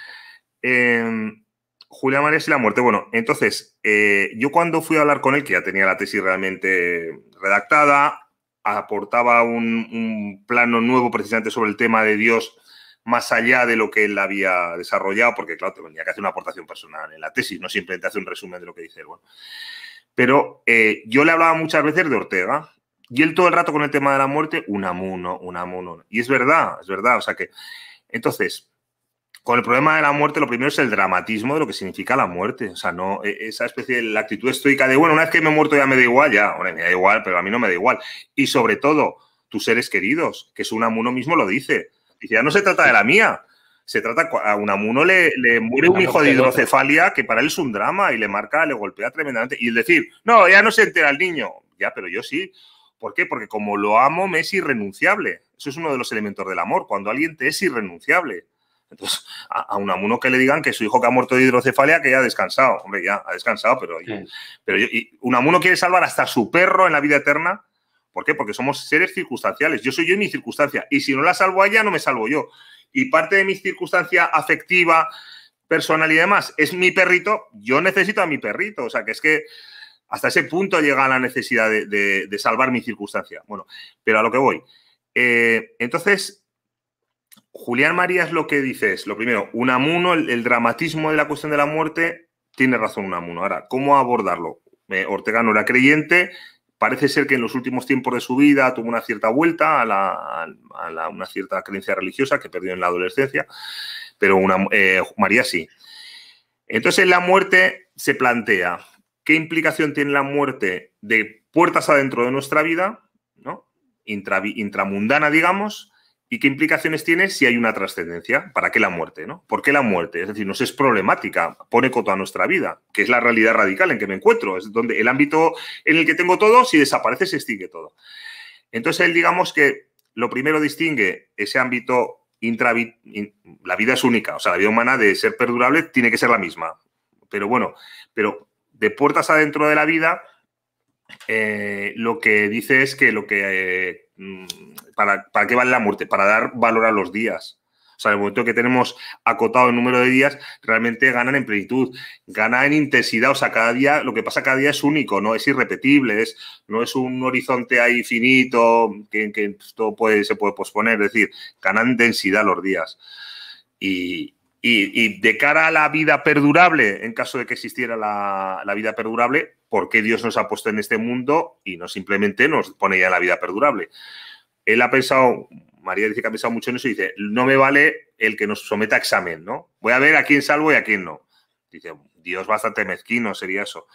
em, Julia Marías y la muerte. Bueno, entonces, eh, yo cuando fui a hablar con él, que ya tenía la tesis realmente redactada, aportaba un, plano nuevo precisamente sobre el tema de Dios más allá de lo que él había desarrollado, porque claro, tenía que hacer una aportación personal en la tesis, no simplemente hace un resumen de lo que dice él. Bueno. Pero eh, yo le hablaba muchas veces de Ortega y él todo el rato con el tema de la muerte, un amuno, un amuno. Y es verdad, es verdad. O sea que, entonces, con el problema de la muerte, lo primero es el dramatismo de lo que significa la muerte. O sea, no e, esa especie de la actitud estoica de, bueno, una vez que me he muerto ya me da igual, ya, hombre, me da igual, pero a mí no me da igual. Y sobre todo, tus seres queridos, que es un amuno mismo lo dice. Dice, ya no se trata de la mía, se trata, a un le, le muere un hijo de hidrocefalia que para él es un drama y le marca, le golpea tremendamente. Y el decir, no, ya no se entera el niño. Ya, pero yo sí. ¿Por qué? Porque como lo amo, me es irrenunciable. Eso es uno de los elementos del amor, cuando alguien te es irrenunciable. Entonces, a, un Unamuno que le digan que su hijo que ha muerto de hidrocefalia, que ya ha descansado. Hombre, ya ha descansado, pero, pero yo, y Unamuno quiere salvar hasta su perro en la vida eterna. ¿Por qué? Porque somos seres circunstanciales. Yo soy yo y mi circunstancia. Y si no la salvo a ella, no me salvo yo y parte de mi circunstancia afectiva, personal y demás es mi perrito, yo necesito a mi perrito. O sea, que es que hasta ese punto llega la necesidad de, salvar mi circunstancia. Bueno, pero a lo que voy. Eh, entonces, Julián Marías lo que dice lo primero, Unamuno, el, el dramatismo de la cuestión de la muerte, tiene razón Unamuno. Ahora, ¿cómo abordarlo? Ortegano eh, Ortega no era creyente, parece ser que en los últimos tiempos de su vida tuvo una cierta vuelta a, una cierta creencia religiosa que perdió en la adolescencia, pero una, eh, María sí. Entonces, la muerte se plantea qué implicación tiene la muerte de puertas adentro de nuestra vida, ¿no? intramundana, digamos, ¿Y qué implicaciones tiene si hay una trascendencia? ¿Para qué la muerte? ¿no? ¿Por qué la muerte? Es decir, no es problemática, pone coto a nuestra vida, que es la realidad radical en que me encuentro, es donde el ámbito en el que tengo todo, si desaparece, se extingue todo. Entonces, él, digamos que lo primero distingue ese ámbito intra la vida es única, o sea, la vida humana de ser perdurable tiene que ser la misma. Pero bueno, pero de puertas adentro de la vida, eh, lo que dice es que lo que eh, Mm, ¿para, ¿para qué vale la muerte? Para dar valor a los días. O sea, en el momento que tenemos acotado el número de días, realmente ganan en plenitud, ganan en intensidad. O sea, cada día, lo que pasa cada día es único, no es irrepetible, es, no es un horizonte ahí finito que, que todo puede, se puede posponer. Es decir, ganan densidad los días. Y, de cara a la vida perdurable, en caso de que existiera la vida perdurable, por qué Dios nos ha puesto en este mundo y no simplemente nos pone ya en la vida perdurable. Él ha pensado, María dice que ha pensado mucho en eso y dice, no me vale el que nos someta a examen, ¿no? Voy a ver a quién salvo y a quién no. Dice, Dios bastante mezquino sería eso.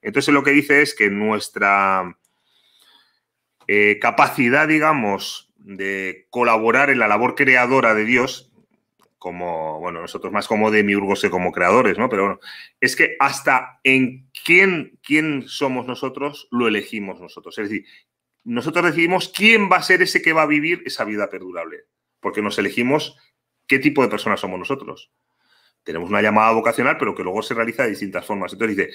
Entonces lo que dice es que nuestra eh, capacidad, digamos, de colaborar en la labor creadora de Dios, como, bueno, nosotros más como demiurgos que como creadores, ¿no? Pero bueno, es que hasta en ¿quién, somos nosotros? Lo elegimos nosotros. Es decir, nosotros decidimos quién va a ser ese que va a vivir esa vida perdurable, porque nos elegimos qué tipo de personas somos nosotros. Tenemos una llamada vocacional, pero que luego se realiza de distintas formas. Entonces dice,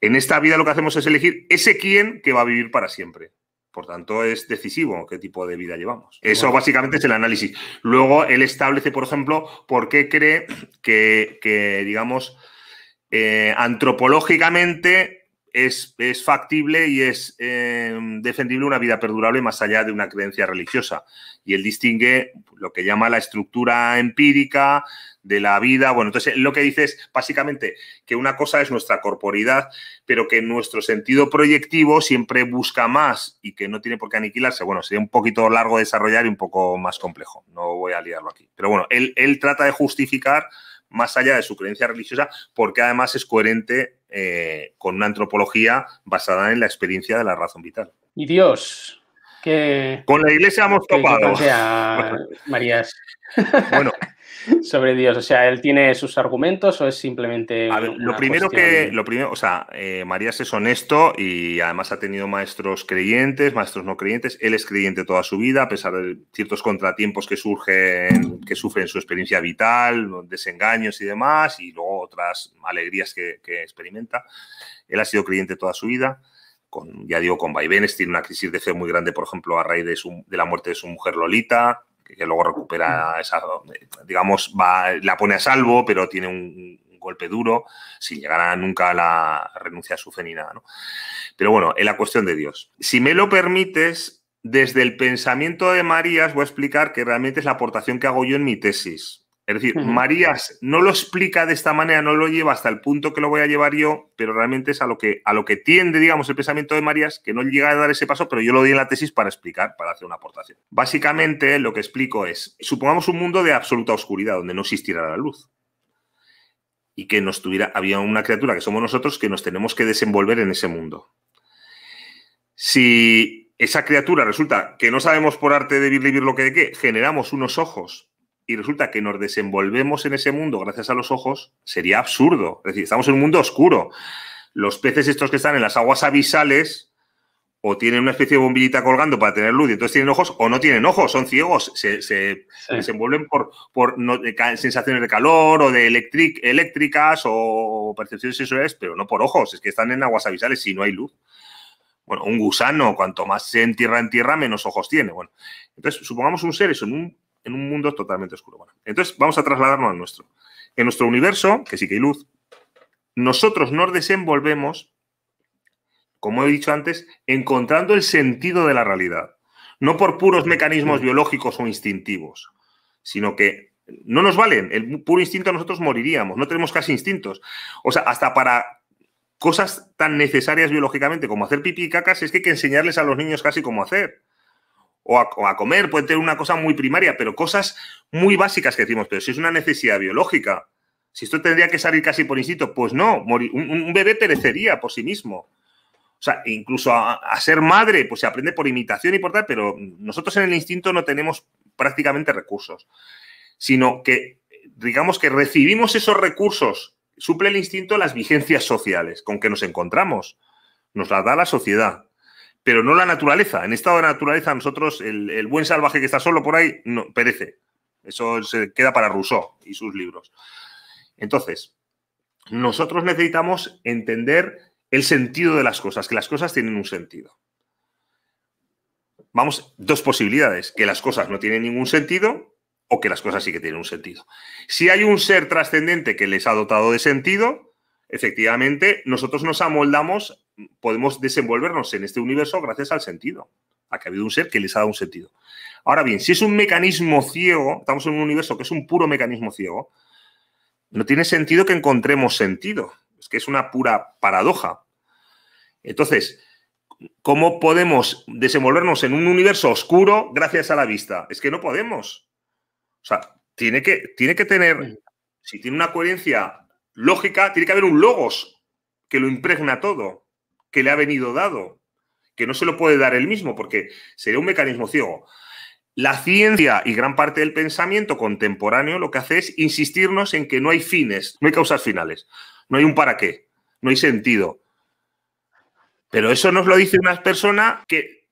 en esta vida lo que hacemos es elegir ese quién que va a vivir para siempre. Por tanto, es decisivo qué tipo de vida llevamos. Eso básicamente es el análisis. Luego, él establece, por ejemplo, por qué cree que digamos, eh, antropológicamente es, factible y es eh, defendible una vida perdurable más allá de una creencia religiosa. Y él distingue lo que llama la estructura empírica de la vida. Bueno, entonces lo que dice es básicamente que una cosa es nuestra corporidad, pero que nuestro sentido proyectivo siempre busca más y que no tiene por qué aniquilarse. Bueno, sería un poquito largo desarrollar y un poco más complejo. No voy a liarlo aquí. Pero bueno, él, él trata de justificar más allá de su creencia religiosa, porque además es coherente eh, con una antropología basada en la experiencia de la razón vital. Y Dios, que... Con la iglesia hemos topado. Marías. Bueno, sobre Dios? O sea, ¿él tiene sus argumentos o es simplemente... lo primero que... Lo primero, o sea, eh, Marías es honesto y además ha tenido maestros creyentes, maestros no creyentes. Él es creyente toda su vida, a pesar de ciertos contratiempos que surgen, que sufre en su experiencia vital, desengaños y demás, y luego otras alegrías que, experimenta. Él ha sido creyente toda su vida. Con, ya digo, con vaivenes, tiene una crisis de fe muy grande, por ejemplo, a raíz de la muerte de su mujer Lolita, que, luego recupera esa, digamos, va, la pone a salvo, pero tiene un, golpe duro, sin llegar a nunca la renuncia a su fe ni nada. Pero bueno, es la cuestión de Dios. Si me lo permites, desde el pensamiento de Marías voy a explicar que realmente es la aportación que hago yo en mi tesis. Es decir, hmm. Marías no lo explica de esta manera, no lo lleva hasta el punto que lo voy a llevar yo, pero realmente es a lo que, a lo que tiende, digamos, el pensamiento de Marías, que no llega a dar ese paso, pero yo lo di en la tesis para explicar, para hacer una aportación. Básicamente, lo que explico es, supongamos un mundo de absoluta oscuridad, donde no existiera la luz. Y que nos tuviera, había una criatura que somos nosotros que nos tenemos que desenvolver en ese mundo. Si esa criatura resulta que no sabemos por arte de vivir, vivir lo que de qué, generamos unos ojos y resulta que nos desenvolvemos en ese mundo gracias a los ojos, sería absurdo. Es decir, estamos en un mundo oscuro. Los peces estos que están en las aguas abisales o tienen una especie de bombillita colgando para tener luz y entonces tienen ojos o no tienen ojos, son ciegos, se, desenvuelven por, por no, sensaciones de calor o de eléctricas o percepciones sensoriales, pero no por ojos, es que están en aguas abisales y no hay luz bueno, un gusano, cuanto más se entierra en tierra, menos ojos tiene. Bueno, entonces, supongamos un ser eso, en un en un mundo totalmente oscuro. entonces vamos a trasladarnos al nuestro. En nuestro universo, que sí que hay luz, nosotros nos desenvolvemos, como he dicho antes, encontrando el sentido de la realidad. No por puros mecanismos biológicos o instintivos, sino que no nos valen. El puro instinto nosotros moriríamos, no tenemos casi instintos. O sea, hasta para cosas tan necesarias biológicamente como hacer pipí y cacas, es que hay que enseñarles a los niños casi cómo hacer o a, comer, puede tener una cosa muy primaria, pero cosas muy básicas que decimos, pero si es una necesidad biológica, si esto tendría que salir casi por instinto, pues no, un, bebé perecería por sí mismo. O sea, incluso a, a, ser madre, pues se aprende por imitación y por tal, pero nosotros en el instinto no tenemos prácticamente recursos, sino que digamos que recibimos esos recursos, suple el instinto las vigencias sociales con que nos encontramos, nos las da la sociedad pero no la naturaleza. En estado de naturaleza, nosotros, el, buen salvaje que está solo por ahí, no, perece. Eso se queda para Rousseau y sus libros. Entonces, nosotros necesitamos entender el sentido de las cosas, que las cosas tienen un sentido. Vamos, dos posibilidades, que las cosas no tienen ningún sentido o que las cosas sí que tienen un sentido. Si hay un ser trascendente que les ha dotado de sentido, efectivamente, nosotros nos amoldamos podemos desenvolvernos en este universo gracias al sentido, a que ha habido un ser que les ha dado un sentido. Ahora bien, si es un mecanismo ciego, estamos en un universo que es un puro mecanismo ciego, no tiene sentido que encontremos sentido, es que es una pura paradoja. Entonces, ¿cómo podemos desenvolvernos en un universo oscuro gracias a la vista? Es que no podemos. O sea, tiene que, tiene que tener, si tiene una coherencia lógica, tiene que haber un logos que lo impregna todo que le ha venido dado, que no se lo puede dar él mismo, porque sería un mecanismo ciego. La ciencia y gran parte del pensamiento contemporáneo lo que hace es insistirnos en que no hay fines, no hay causas finales, no hay un para qué, no hay sentido. Pero eso nos lo dice una persona que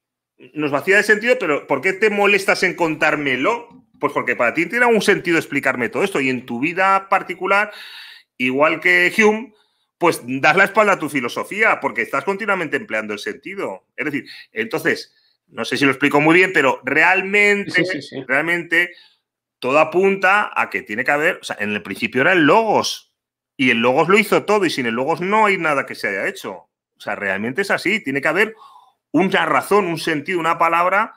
nos vacía de sentido, pero ¿por qué te molestas en contármelo? Pues porque para ti tiene un sentido explicarme todo esto. Y en tu vida particular, igual que Hume, pues das la espalda a tu filosofía porque estás continuamente empleando el sentido. Es decir, entonces, no sé si lo explico muy bien, pero realmente, realmente todo apunta a que tiene que haber, o sea, en el principio era el logos y el logos lo hizo todo y sin el logos no hay nada que se haya hecho. O sea, realmente es así, tiene que haber una razón, un sentido, una palabra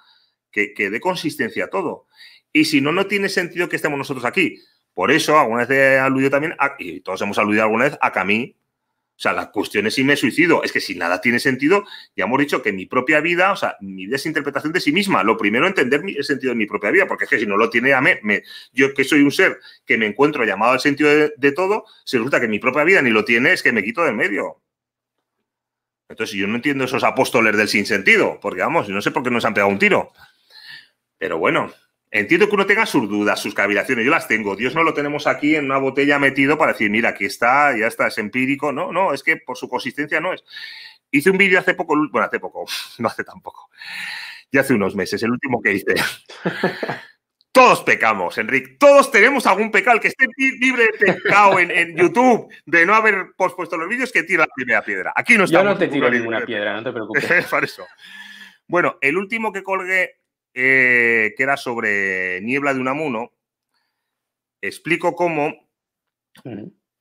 que, dé consistencia a todo. Y si no, no tiene sentido que estemos nosotros aquí. Por eso, alguna vez he aludido también, y todos hemos aludido alguna vez, a Camí. O sea, la cuestión es si me suicido. Es que si nada tiene sentido, ya hemos dicho que mi propia vida, o sea, mi desinterpretación de sí misma. Lo primero, entender el sentido de mi propia vida, porque es que si no lo tiene, a mí, yo que soy un ser que me encuentro llamado al sentido de, todo, si resulta que mi propia vida ni lo tiene, es que me quito del medio. Entonces, yo no entiendo esos apóstoles del sinsentido, porque vamos, no sé por qué nos han pegado un tiro. Pero bueno, Entiendo que uno tenga sus dudas, sus cavilaciones, yo las tengo. Dios no lo tenemos aquí en una botella metido para decir, mira, aquí está, ya está, es empírico. No, no, es que por su consistencia no es. Hice un vídeo hace poco, bueno, hace poco, no hace tampoco, ya hace unos meses, el último que hice. Todos pecamos, Enrique. Todos tenemos algún pecado. El que esté libre de pecado en, YouTube de no haber pospuesto los vídeos, que tira la primera piedra. Aquí no estamos. Yo no te tiro ninguna piedra, no te preocupes. Bueno, el último que colgué eh, que era sobre Niebla de Unamuno, explico cómo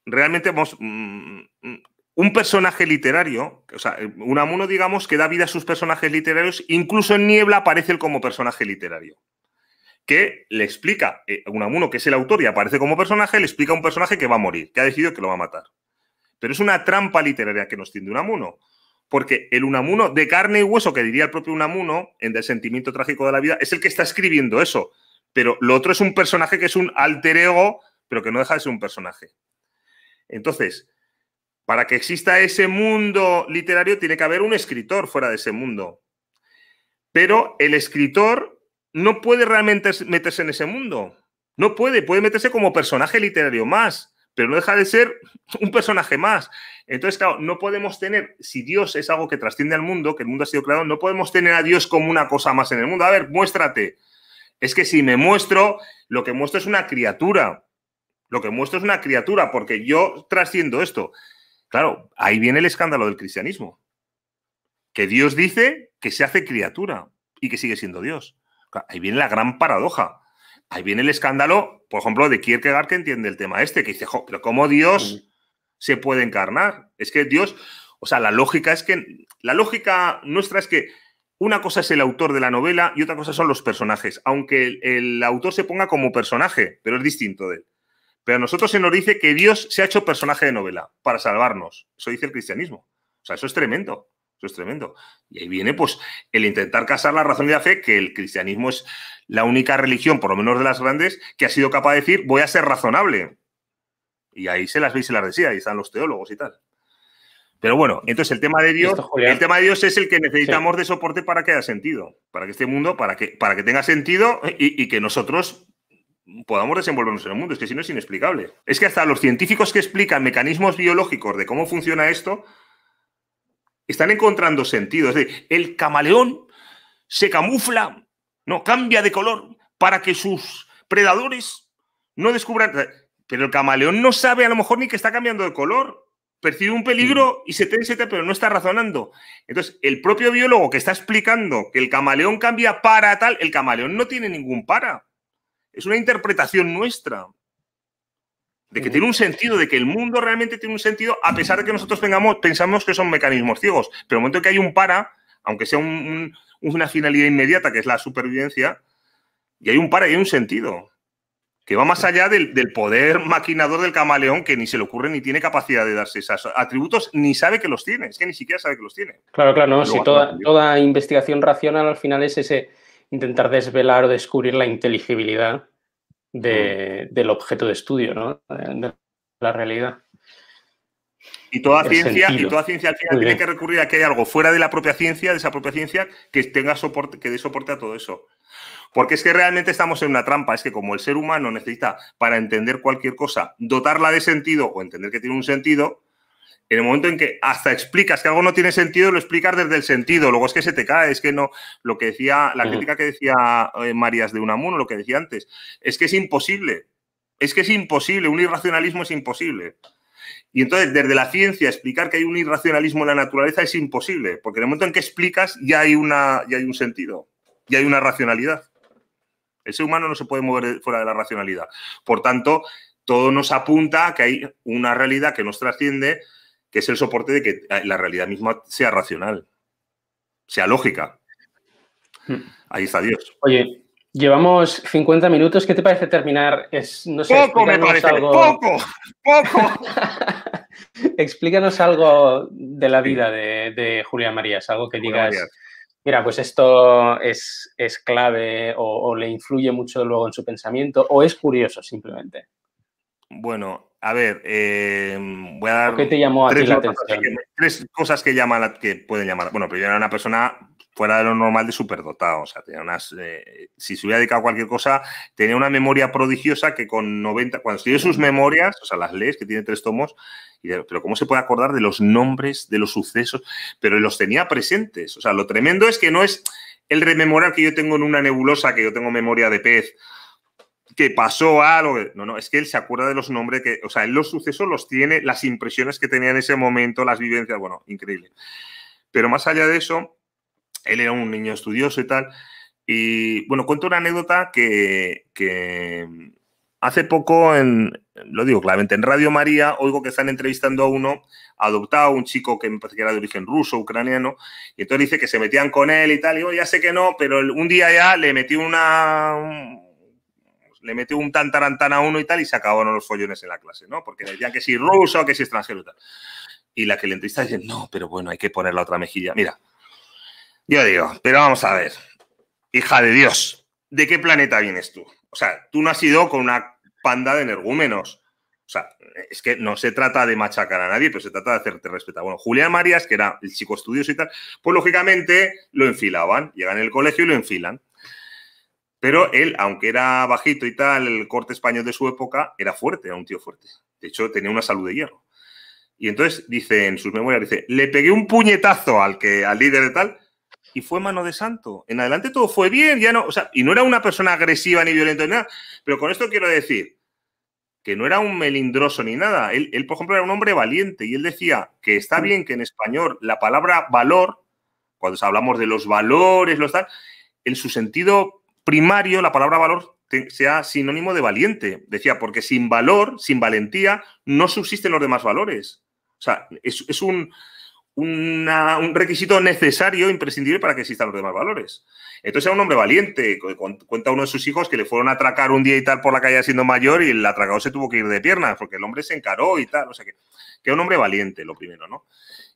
realmente mm, mm, un personaje literario, o sea, Unamuno, digamos, que da vida a sus personajes literarios, incluso en Niebla aparece él como personaje literario. Que le explica, Un eh, Unamuno, que es el autor y aparece como personaje, le explica a un personaje que va a morir, que ha decidido que lo va a matar. Pero es una trampa literaria que nos tiende Unamuno porque el Unamuno de carne y hueso, que diría el propio Unamuno, en el sentimiento trágico de la vida, es el que está escribiendo eso. Pero lo otro es un personaje que es un alter ego, pero que no deja de ser un personaje. Entonces, para que exista ese mundo literario, tiene que haber un escritor fuera de ese mundo. Pero el escritor no puede realmente meterse en ese mundo. No puede, puede meterse como personaje literario más, pero no deja de ser un personaje más. Entonces, claro, no podemos tener, si Dios es algo que trasciende al mundo, que el mundo ha sido creado, no podemos tener a Dios como una cosa más en el mundo. A ver, muéstrate. Es que si me muestro, lo que muestro es una criatura. Lo que muestro es una criatura, porque yo trasciendo esto. Claro, ahí viene el escándalo del cristianismo. Que Dios dice que se hace criatura y que sigue siendo Dios. Ahí viene la gran paradoja. Ahí viene el escándalo, por ejemplo, de Kierkegaard que entiende el tema este, que dice, pero ¿cómo Dios se puede encarnar? Es que Dios, o sea, la lógica es que, la lógica nuestra es que una cosa es el autor de la novela y otra cosa son los personajes, aunque el, el autor se ponga como personaje, pero es distinto de él. Pero a nosotros se nos dice que Dios se ha hecho personaje de novela para salvarnos. Eso dice el cristianismo. O sea, eso es tremendo. Esto es tremendo. Y ahí viene, pues, el intentar casar la razón y la fe, que el cristianismo es la única religión, por lo menos de las grandes, que ha sido capaz de decir, voy a ser razonable. Y ahí se las veis y se las decía, ahí están los teólogos y tal. Pero bueno, entonces el tema de Dios, el tema de Dios es el que necesitamos de soporte para que haya sentido, para que este mundo, para que, para que tenga sentido y, y que nosotros podamos desenvolvernos en el mundo. Es que si no es inexplicable. Es que hasta los científicos que explican mecanismos biológicos de cómo funciona esto, están encontrando sentido. Es decir, el camaleón se camufla, no cambia de color para que sus predadores no descubran. Pero el camaleón no sabe a lo mejor ni que está cambiando de color. Percibe un peligro y se tensa, pero no está razonando. Entonces, el propio biólogo que está explicando que el camaleón cambia para tal, el camaleón no tiene ningún para. Es una interpretación nuestra de que tiene un sentido, de que el mundo realmente tiene un sentido, a pesar de que nosotros tengamos, pensamos que son mecanismos ciegos. Pero en el momento que hay un para, aunque sea una finalidad inmediata, que es la supervivencia, y hay un para y hay un sentido, que va más allá del, poder maquinador del camaleón, que ni se le ocurre ni tiene capacidad de darse esos atributos, ni sabe que los tiene, es que ni siquiera sabe que los tiene. Claro, claro, no, si toda, toda investigación racional al final es ese intentar desvelar o descubrir la inteligibilidad del objeto de estudio, ¿no? De la realidad. Y toda, ciencia, y toda ciencia tiene que recurrir a que hay algo fuera de la propia ciencia, de esa propia ciencia, que tenga soporte, que dé soporte a todo eso. Porque es que realmente estamos en una trampa. Es que como el ser humano necesita, para entender cualquier cosa, dotarla de sentido o entender que tiene un sentido, en el momento en que hasta explicas que algo no tiene sentido, lo explicas desde el sentido. Luego es que se te cae, es que no. Lo que decía, la crítica que decía eh, Marías de Unamuno, lo que decía antes, es que es imposible. Es que es imposible. Un irracionalismo es imposible. Y entonces, desde la ciencia, explicar que hay un irracionalismo en la naturaleza es imposible, porque en el momento en que explicas ya hay, una, ya hay un sentido, ya hay una racionalidad. El ser humano no se puede mover fuera de la racionalidad. Por tanto, todo nos apunta a que hay una realidad que nos trasciende que es el soporte de que eh, la realidad misma sea racional, sea lógica. Hmm. Ahí está Dios. Oye, llevamos 50 minutos. ¿Qué te parece terminar? Es, no sé, poco me parece, algo... poco, poco. explícanos algo de la vida de, Julia Marías, algo que digas. Mira, pues esto es, clave o le influye mucho luego en su pensamiento o es curioso simplemente. Bueno, a ver, eh, voy a dar. tres, cosas que, llaman, que pueden llamar. Bueno, pero yo era una persona fuera de lo normal de superdotado. O sea, tenía unas. Eh, si se hubiera dedicado a cualquier cosa, tenía una memoria prodigiosa que con 90. Cuando estudió sus memorias, o sea, las lees, que tiene tres tomos, pero ¿cómo se puede acordar de los nombres, de los sucesos? Pero los tenía presentes. O sea, lo tremendo es que no es el rememorar que yo tengo en una nebulosa, que yo tengo memoria de pez que pasó algo. No, no, es que él se acuerda de los nombres que, o sea, él los sucesos los tiene, las impresiones que tenía en ese momento, las vivencias, bueno, increíble. Pero más allá de eso, él era un niño estudioso y tal. Y bueno, cuento una anécdota que, hace poco, en, lo digo claramente, en Radio María oigo que están entrevistando a uno adoptado, un chico que me parece que era de origen ruso, ucraniano, y entonces dice que se metían con él y tal. Y yo ya sé que no, pero un día ya le metí una, le metió un tantarantana a uno y tal y se acabaron los follones en la clase, ¿no? Porque decían que si ruso, que si extranjero y tal. Y la que le entrevista dice, no, pero bueno, hay que poner la otra mejilla. Mira, yo digo, pero vamos a ver, hija de Dios, ¿de qué planeta vienes tú? O sea, tú no has ido con una panda de energúmenos. O sea, es que no se trata de machacar a nadie, pero se trata de hacerte respetar. Bueno, Julián Marías, que era el chico estudioso y tal, pues lógicamente lo enfilaban. Llegan el colegio y lo enfilan. Pero él, aunque era bajito y tal, el corte español de su época, era fuerte, era un tío fuerte. De hecho, tenía una salud de hierro. Y entonces dice en sus memorias, dice, le pegué un puñetazo al que al líder de tal y fue mano de santo. En adelante todo fue bien, ya no, o sea, y no era una persona agresiva ni violenta ni nada, pero con esto quiero decir que no era un melindroso ni nada. Él, por ejemplo, era un hombre valiente y él decía que está bien que en español la palabra valor, cuando hablamos de los valores, los tal, en su sentido primario, la palabra valor sea sinónimo de valiente. Decía, porque sin valor, sin valentía, no subsisten los demás valores. O sea, es, un, requisito necesario, imprescindible para que existan los demás valores. Entonces era un hombre valiente. Cuenta uno de sus hijos que le fueron a atracar un día y tal por la calle siendo mayor y el atracado se tuvo que ir de pierna porque el hombre se encaró y tal. O sea que, que un hombre valiente, lo primero, ¿no?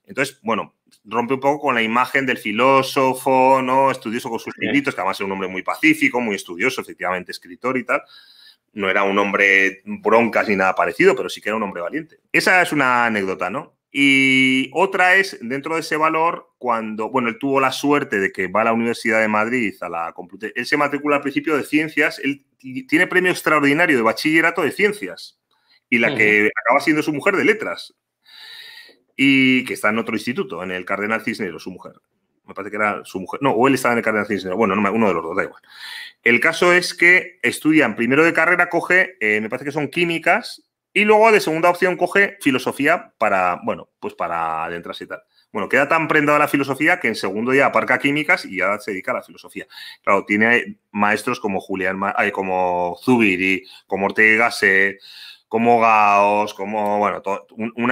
Entonces, bueno, rompe un poco con la imagen del filósofo, ¿no? Estudioso con sus libritos, que además era un hombre muy pacífico, muy estudioso, efectivamente escritor y tal. No era un hombre broncas ni nada parecido, pero sí que era un hombre valiente. Esa es una anécdota, ¿no? Y otra es, dentro de ese valor, cuando, bueno, él tuvo la suerte de que va a la Universidad de Madrid, a la él se matricula al principio de ciencias, él tiene premio extraordinario de bachillerato de ciencias, y la que acaba siendo su mujer de letras y que está en otro instituto, en el Cardenal Cisneros, su mujer. Me parece que era su mujer. No, o él estaba en el Cardenal Cisneros. Bueno, uno de los dos, da igual. El caso es que estudian primero de carrera, coge, eh, me parece que son químicas, y luego de segunda opción coge filosofía para, bueno, pues para adentrarse y tal. Bueno, queda tan prendado a la filosofía que en segundo día aparca químicas y ya se dedica a la filosofía. Claro, tiene maestros como Julián, eh, como Zubiri, como Ortega se como Gaos, como, bueno, un,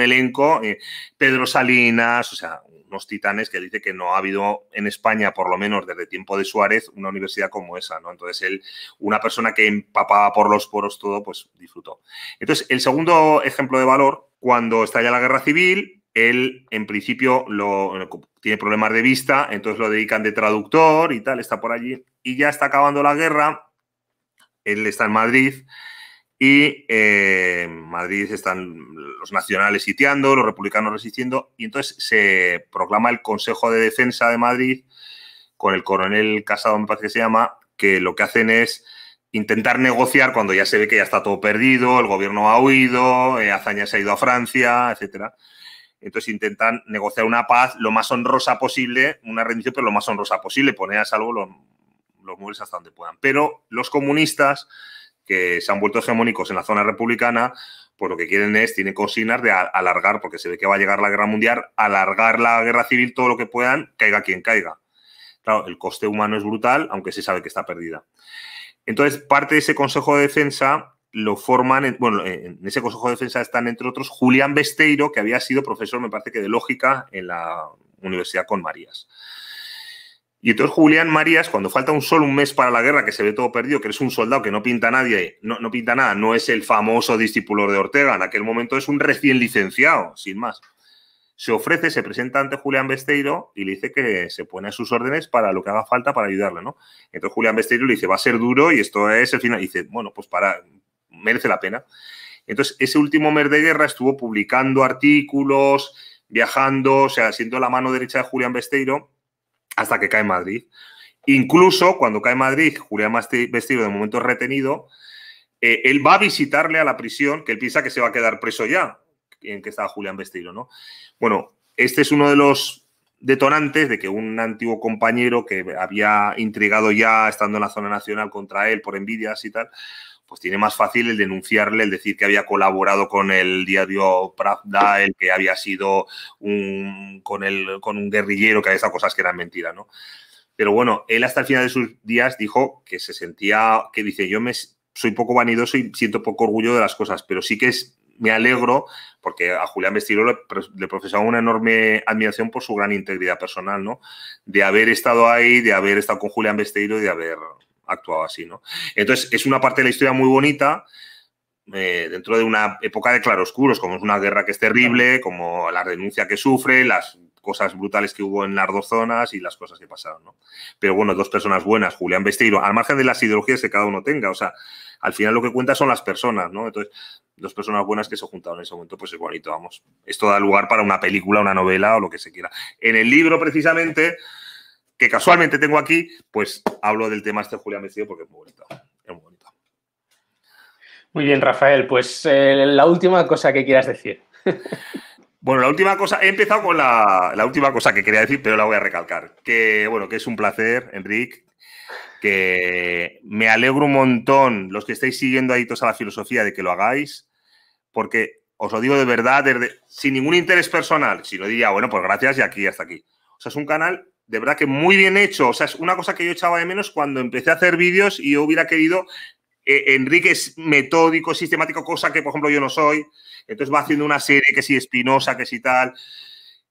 elenco, eh, Pedro Salinas, o sea, unos titanes que dice que no ha habido en España, por lo menos desde tiempo de Suárez, una universidad como esa, ¿no? Entonces él, una persona que empapaba por los poros todo, pues disfrutó. Entonces, el segundo ejemplo de valor, cuando estalla la guerra civil, él en principio lo, tiene problemas de vista, entonces lo dedican de traductor y tal, está por allí, y ya está acabando la guerra, él está en Madrid y eh, en Madrid están los nacionales sitiando, los republicanos resistiendo, y entonces se proclama el Consejo de Defensa de Madrid con el coronel Casado, me parece que se llama, que lo que hacen es intentar negociar cuando ya se ve que ya está todo perdido, el gobierno ha huido, eh, Azaña se ha ido a Francia, etcétera. Entonces intentan negociar una paz lo más honrosa posible, una rendición, pero lo más honrosa posible, poner a salvo los, los muebles hasta donde puedan. Pero los comunistas que se han vuelto hegemónicos en la zona republicana, pues lo que quieren es, tienen consignas de alargar, porque se ve que va a llegar la guerra mundial, alargar la guerra civil todo lo que puedan, caiga quien caiga. Claro, el coste humano es brutal, aunque se sabe que está perdida. Entonces, parte de ese Consejo de Defensa lo forman, bueno, en ese Consejo de Defensa están, entre otros, Julián Besteiro, que había sido profesor, me parece que, de lógica en la Universidad Con Marías. Y entonces Julián Marías, cuando falta un solo un mes para la guerra, que se ve todo perdido, que eres un soldado que no pinta nadie, no, pinta nada, no es el famoso discípulo de Ortega, en aquel momento es un recién licenciado, sin más. Se ofrece, se presenta ante Julián Besteiro y le dice que se pone a sus órdenes para lo que haga falta para ayudarle, ¿no? Entonces Julián Besteiro le dice, va a ser duro y esto es el final. dice, bueno, pues para, merece la pena. Entonces, ese último mes de guerra estuvo publicando artículos, viajando, o sea, siendo la mano derecha de Julián Besteiro hasta que cae Madrid. Incluso cuando cae Madrid, Julián Vestido de momento retenido, eh, él va a visitarle a la prisión, que él piensa que se va a quedar preso ya, en que estaba Julián Vestido, ¿no? Bueno, este es uno de los detonantes de que un antiguo compañero que había intrigado ya estando en la zona nacional contra él por envidias y tal, pues tiene más fácil el denunciarle, el decir que había colaborado con el diario Pravda, el que había sido un, con, con un guerrillero que había estado cosas que eran mentira ¿no? Pero bueno, él hasta el final de sus días dijo que se sentía, que dice, yo me soy poco vanidoso y siento poco orgullo de las cosas, pero sí que me alegro porque a Julián Besteiro le, profesaba una enorme admiración por su gran integridad personal, ¿no? De haber estado ahí, de haber estado con Julián Besteiro y de haber actuado así, ¿no? Entonces, es una parte de la historia muy bonita, eh, dentro de una época de claroscuros, como es una guerra que es terrible, como la renuncia que sufre, las cosas brutales que hubo en las dos zonas y las cosas que pasaron, ¿no? Pero bueno, dos personas buenas, Julián Besteiro, al margen de las ideologías que cada uno tenga, o sea, al final lo que cuenta son las personas, ¿no? Entonces, dos personas buenas que se juntaron en ese momento, pues es bonito, vamos. Esto da lugar para una película, una novela o lo que se quiera. En el libro, precisamente, que casualmente tengo aquí, pues hablo del tema este Julián Vestido porque es muy bonito. Es muy bonito. Muy bien, Rafael, pues eh, la última cosa que quieras decir. Bueno, la última cosa, he empezado con la, la, última cosa que quería decir, pero la voy a recalcar. Que bueno, que es un placer, Enrique, que me alegro un montón los que estáis siguiendo ahí toda la filosofía de que lo hagáis, porque os lo digo de verdad, sin ningún interés personal, si lo diría, bueno, pues gracias y aquí hasta aquí. O sea, es un canal de verdad que muy bien hecho. O sea, es una cosa que yo echaba de menos cuando empecé a hacer vídeos y yo hubiera querido. Eh, Enrique es metódico, sistemático, cosa que, por ejemplo, yo no soy. Entonces va haciendo una serie que si espinosa, que si tal.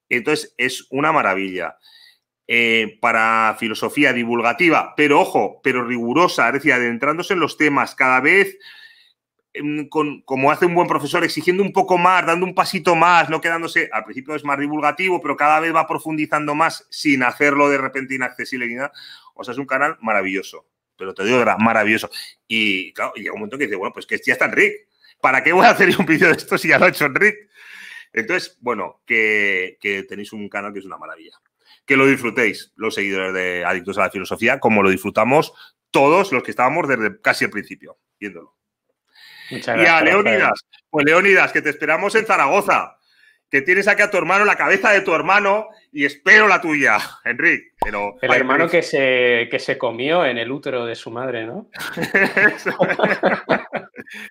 Entonces es una maravilla. Eh, para filosofía divulgativa, pero ojo, pero rigurosa, es decir, adentrándose en los temas, cada vez como hace un buen profesor, exigiendo un poco más, dando un pasito más, no quedándose, al principio es más divulgativo, pero cada vez va profundizando más sin hacerlo de repente inaccesible ni nada. O sea, es un canal maravilloso, pero te digo, de verdad, maravilloso. Y claro, llega un momento que dice, bueno, pues que ya está Enric, ¿para qué voy a hacer un vídeo de esto si ya lo ha hecho Enric? Entonces, bueno, que, que tenéis un canal que es una maravilla. Que lo disfrutéis, los seguidores de Adictos a la Filosofía, como lo disfrutamos todos los que estábamos desde casi el principio, viéndolo. Muchas y a Leónidas, pues Leónidas, que te esperamos en Zaragoza, que tienes aquí a tu hermano, la cabeza de tu hermano, y espero la tuya, Enrique. el hermano que se, se comió en el útero de su madre, ¿no?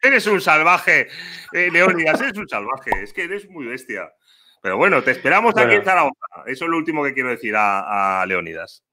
eres un salvaje, eh, Leonidas, Leónidas, eres un salvaje, es que eres muy bestia. Pero bueno, te esperamos aquí en Zaragoza. Eso es lo último que quiero decir a, a Leónidas.